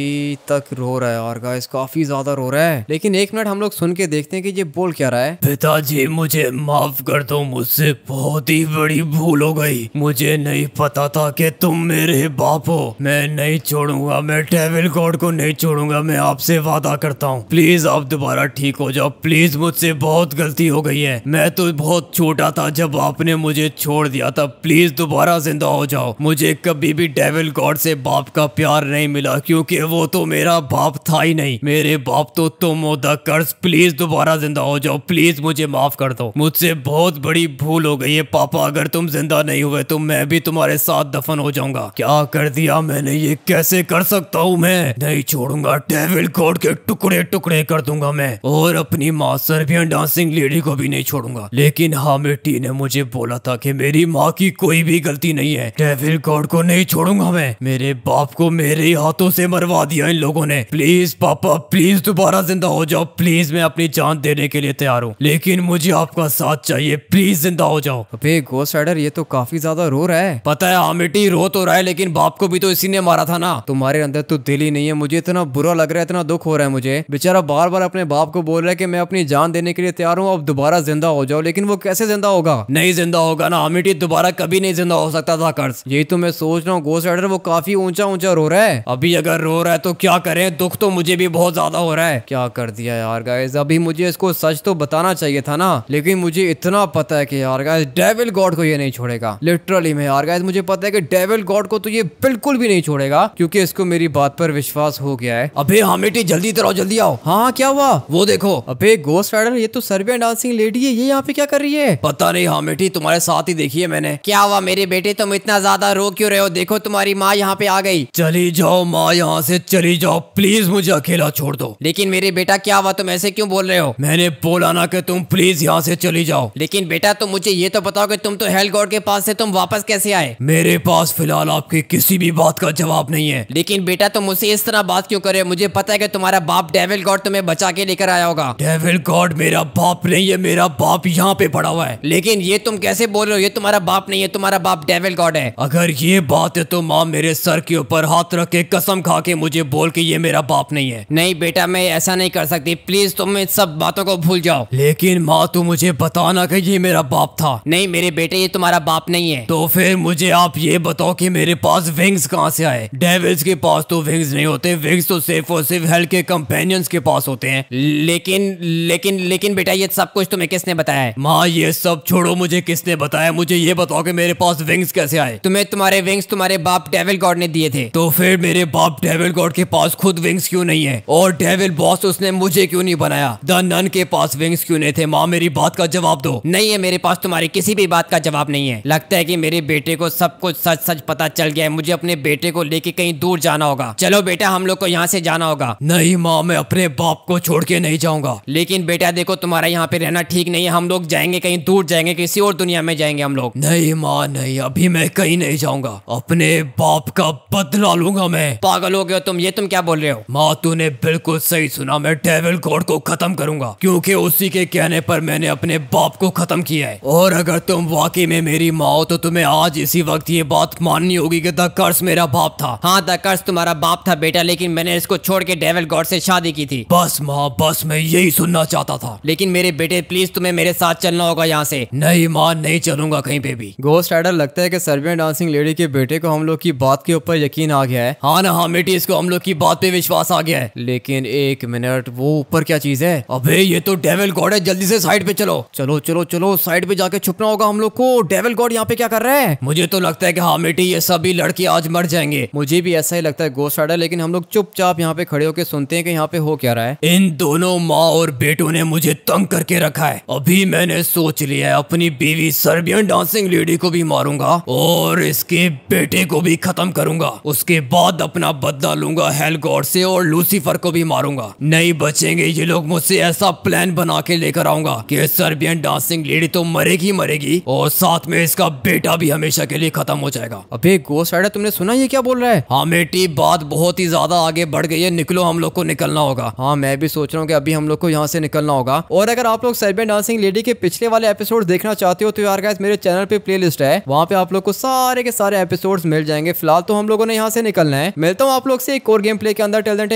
S1: तक रो रहा है और गाइस काफी ज्यादा रो रहा है लेकिन एक मिनट हम लोग सुन के देखते हैं कि ये बोल क्या रहा है पिताजी
S2: मुझे माफ कर दो मुझसे बहुत ही बड़ी भूल हो गई मुझे नहीं पता
S1: था कि तुम मेरे बाप हो मैं नहीं छोड़ूंगा मैं टेबल गॉड को नहीं छोड़ूंगा मैं आपसे वादा करता हूँ प्लीज आप दोबारा ठीक हो जाओ प्लीज मुझसे बहुत गलती हो गई है है मैं तो बहुत छोटा था जब आपने मुझे छोड़ दिया था प्लीज दोबारा जिंदा हो जाओ मुझे कभी भी डेविल गॉड से बाप का प्यार नहीं मिला क्योंकि वो तो मेरा बाप था ही नहीं मेरे बाप तो तुम हो द कर्ज प्लीज दोबारा जिंदा हो जाओ प्लीज मुझे माफ कर दो मुझसे बहुत बड़ी भूल हो गई है पापा अगर तुम जिंदा नहीं हुए तो मैं भी तुम्हारे साथ दफन हो जाऊंगा क्या कर दिया मैंने ये कैसे कर सकता हूँ मैं नहीं छोड़ूंगा डेविल गॉड के टुकड़े टुकड़े कर दूंगा मैं और अपनी माँ सर्बियन डांसिंग लेडी को भी नहीं नहीं छोड़ूंगा लेकिन हामिटी ने मुझे बोला था कि मेरी माँ की कोई भी गलती नहीं है डेविल गॉड को नहीं छोड़ूंगा मैं मेरे बाप को मेरे ही हाथों से मरवा दिया इन लोगों ने प्लीज पापा प्लीज दोबारा जिंदा हो जाओ प्लीज मैं अपनी जान देने के लिए तैयार हूँ लेकिन मुझे आपका साथ चाहिए प्लीज जिंदा हो जाओ अबे गोस्ट राइडर ये तो काफी ज्यादा रो रहा है पता है हामिटी रो तो रहा है लेकिन बाप को भी तो इसी ने मारा था ना तुम्हारे अंदर तो दिल ही नहीं है मुझे इतना बुरा लग रहा है इतना दुख हो रहा है मुझे बेचारा बार बार अपने बाप को बोल रहा है की मैं अपनी जान देने के लिए तैयार हूँ अब दोबारा दोबारा जिंदा हो जाओ लेकिन वो कैसे जिंदा होगा नहीं जिंदा होगा ना अमिटी दोबारा कभी नहीं जिंदा हो सकता था कर्ज यही तो मैं सोच रहा हूँ गोस्ट राइडर वो काफी ऊंचा ऊंचा रो रहा है अभी अगर रो रहा है तो क्या करे दुख तो मुझे भी बहुत ज्यादा हो रहा है क्या कर दिया यार गाइज अभी मुझे इसको सच तो बताना चाहिए था ना लेकिन मुझे इतना पता है की यार गाइज डेविल गॉड को ये नहीं छोड़ेगा लिटरली में यार गाइज मुझे पता है की डेविल गॉड को तो ये बिल्कुल भी नहीं छोड़ेगा क्योंकि इसको मेरी बात पर विश्वास हो गया है अभी हमिटी हाँ, जल्दी तरह जल्दी आओ हाँ क्या हुआ वो देखो अभी गोस्ट राइडर ये तो सर्वे डांसिंग लेडी लेडी है ये यहाँ पे क्या कर रही है पता नहीं हाँ बेटी तुम्हारे साथ ही देखी है मैंने क्या हुआ मेरे बेटे तुम इतना ज्यादा रो क्यों रहे हो देखो तुम्हारी माँ यहाँ पे आ गई चली जाओ माँ यहाँ से चली जाओ प्लीज मुझे अकेला छोड़ दो लेकिन मेरे बेटा क्या हुआ तुम ऐसे क्यों बोल रहे हो मैंने बोला ना कि तुम प्लीज यहाँ से चली जाओ लेकिन बेटा तुम मुझे ये तो बताओ कि तुम तो हेल गॉड के पास से तुम वापस कैसे आए मेरे पास फिलहाल आपके किसी भी बात का जवाब नहीं है लेकिन बेटा तुम मुझसे इस तरह बात क्यों कर रहे हो मुझे पता है कि तुम्हारा बाप डेविल गॉड तुम्हें बचा के लेकर आया होगा डेविल गॉड मेरा बाप नहीं है मेरा मेरा बाप यहाँ पे पड़ा हुआ है लेकिन ये तुम कैसे बोल रहे हो ये तुम्हारा बाप नहीं है तुम्हारा बाप डेविल गॉड है अगर ये बात है तो माँ मेरे सर के ऊपर हाथ रख के कसम खा के मुझे बोल के ये मेरा बाप नहीं है नहीं बेटा मैं ऐसा नहीं कर सकती प्लीज तुम इन सब बातों को भूल जाओ लेकिन माँ तू मुझे बताना कि ये मेरा बाप था नहीं मेरे बेटे ये तुम्हारा बाप नहीं है तो फिर मुझे आप ये बताओ कि मेरे पास विंग्स कहाँ से आए डेविल्स के पास तो विंग्स नहीं होते विंग्स तो सिर्फ और सिर्फ हेल के कंपेनियंस के पास होते हैं लेकिन लेकिन लेकिन बेटा ये सब कुछ तुम्हें किसने बताया है माँ ये सब छोड़ो मुझे किसने बताया मुझे ये बताओ कि मेरे पास विंग्स कैसे आए तुम्हें तुम्हारे विंग्स तुम्हारे बाप डेविल गॉड ने दिए थे तो फिर मेरे बाप डेविल गॉड के पास खुद विंग्स क्यों नहीं है और डेविल बॉस उसने मुझे क्यों नहीं बनाया द नन के पास विंग्स क्यों नहीं थे माँ मेरी बात का जवाब दो नहीं है मेरे पास तुम्हारी किसी भी बात का जवाब नहीं है लगता है की मेरे बेटे को सब कुछ सच सच पता चल गया है मुझे अपने बेटे को लेके कहीं दूर जाना होगा चलो बेटा हम लोग को यहाँ से जाना होगा नहीं माँ मैं अपने बाप को छोड़ के नहीं जाऊंगा लेकिन बेटा देखो तुम्हारा यहाँ पे रहना ठीक ठीक नहीं है हम लोग जाएंगे कहीं दूर जाएंगे किसी और दुनिया में जाएंगे हम लोग नहीं माँ नहीं अभी मैं कहीं नहीं जाऊंगा अपने बाप का बदला लूंगा मैं पागल हो गए तुम ये तुम क्या बोल रहे हो माँ तूने बिल्कुल सही सुना मैं डेविल गॉड को खत्म करूंगा क्योंकि उसी के कहने पर मैंने अपने बाप को खत्म किया है और अगर तुम वाकई में मेरी माँ हो तो तुम्हें आज इसी वक्त ये बात माननी होगी कि द कर्स मेरा बाप था हाँ द कर्स तुम्हारा बाप था बेटा लेकिन मैंने इसको छोड़ के डेविल गॉड से शादी की थी बस माँ बस मैं यही सुनना चाहता था लेकिन मेरे बेटे प्लीज तुम्हें मेरे साथ चलना होगा यहाँ से नहीं मान नहीं चलूंगा कहीं पे भी गोस्ट राइडर लगता है की सर्बियन डांसिंग लेडी के बेटे को हम लोग की बात के ऊपर यकीन आ गया है हाँ ना मेटी हाँ इसको हम लोग की बात पे विश्वास आ गया है लेकिन एक मिनट वो ऊपर क्या चीज है अबे ये तो डेविल गॉड है जल्दी से साइड पे चलो चलो चलो चलो साइड पे जाके छुपना होगा हम लोग को डेविल गॉड यहाँ पे क्या कर रहा है मुझे तो लगता है की हाँ मेटी ये सभी लड़के आज मर जाएंगे मुझे भी ऐसा ही लगता है गोस्ट राइडर लेकिन हम लोग चुपचाप यहाँ पे खड़े होकर सुनते हैं कि यहाँ पे हो क्या रहा है इन दोनों माँ और बेटों ने मुझे तंग करके रखा है अभी मैंने सोच लिया है अपनी बीवी सर्बियन डांसिंग लेडी को भी मारूंगा और इसके
S2: बेटे को भी खत्म करूंगा उसके बाद अपना बदला लूंगा गॉड से और लूसीफर को
S1: भी मारूंगा नहीं बचेंगे ये लोग मुझसे ऐसा प्लान बना के लेकर आऊंगा कि सर्बियन डांसिंग लेडी तो मरेगी मरेगी और साथ में इसका बेटा भी हमेशा के लिए खत्म हो जाएगा अभी गोस्ट राइडर तुमने सुना ये क्या बोल रहा है हाँ मेटी बात बहुत ही ज्यादा आगे बढ़ गई है निकलो हम लोग को निकलना होगा हाँ मैं भी सोच रहा हूँ की अभी हम लोग को यहाँ से निकलना होगा और अगर आप लोग सर्बियन डांसिंग लेडी के पिछले वाले एपिसोड देखना चाहते हो तो यार गाइस मेरे चैनल पे प्ले लिस्ट है वहाँ पे आप लोग को सारे के सारे एपिसोड मिल जाएंगे फिलहाल तो हम लोगों ने यहाँ से निकलना है मिलता हूँ आप लोग से एक और गेम प्ले के अंदर टेलेंट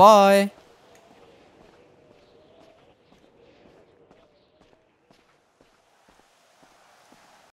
S1: है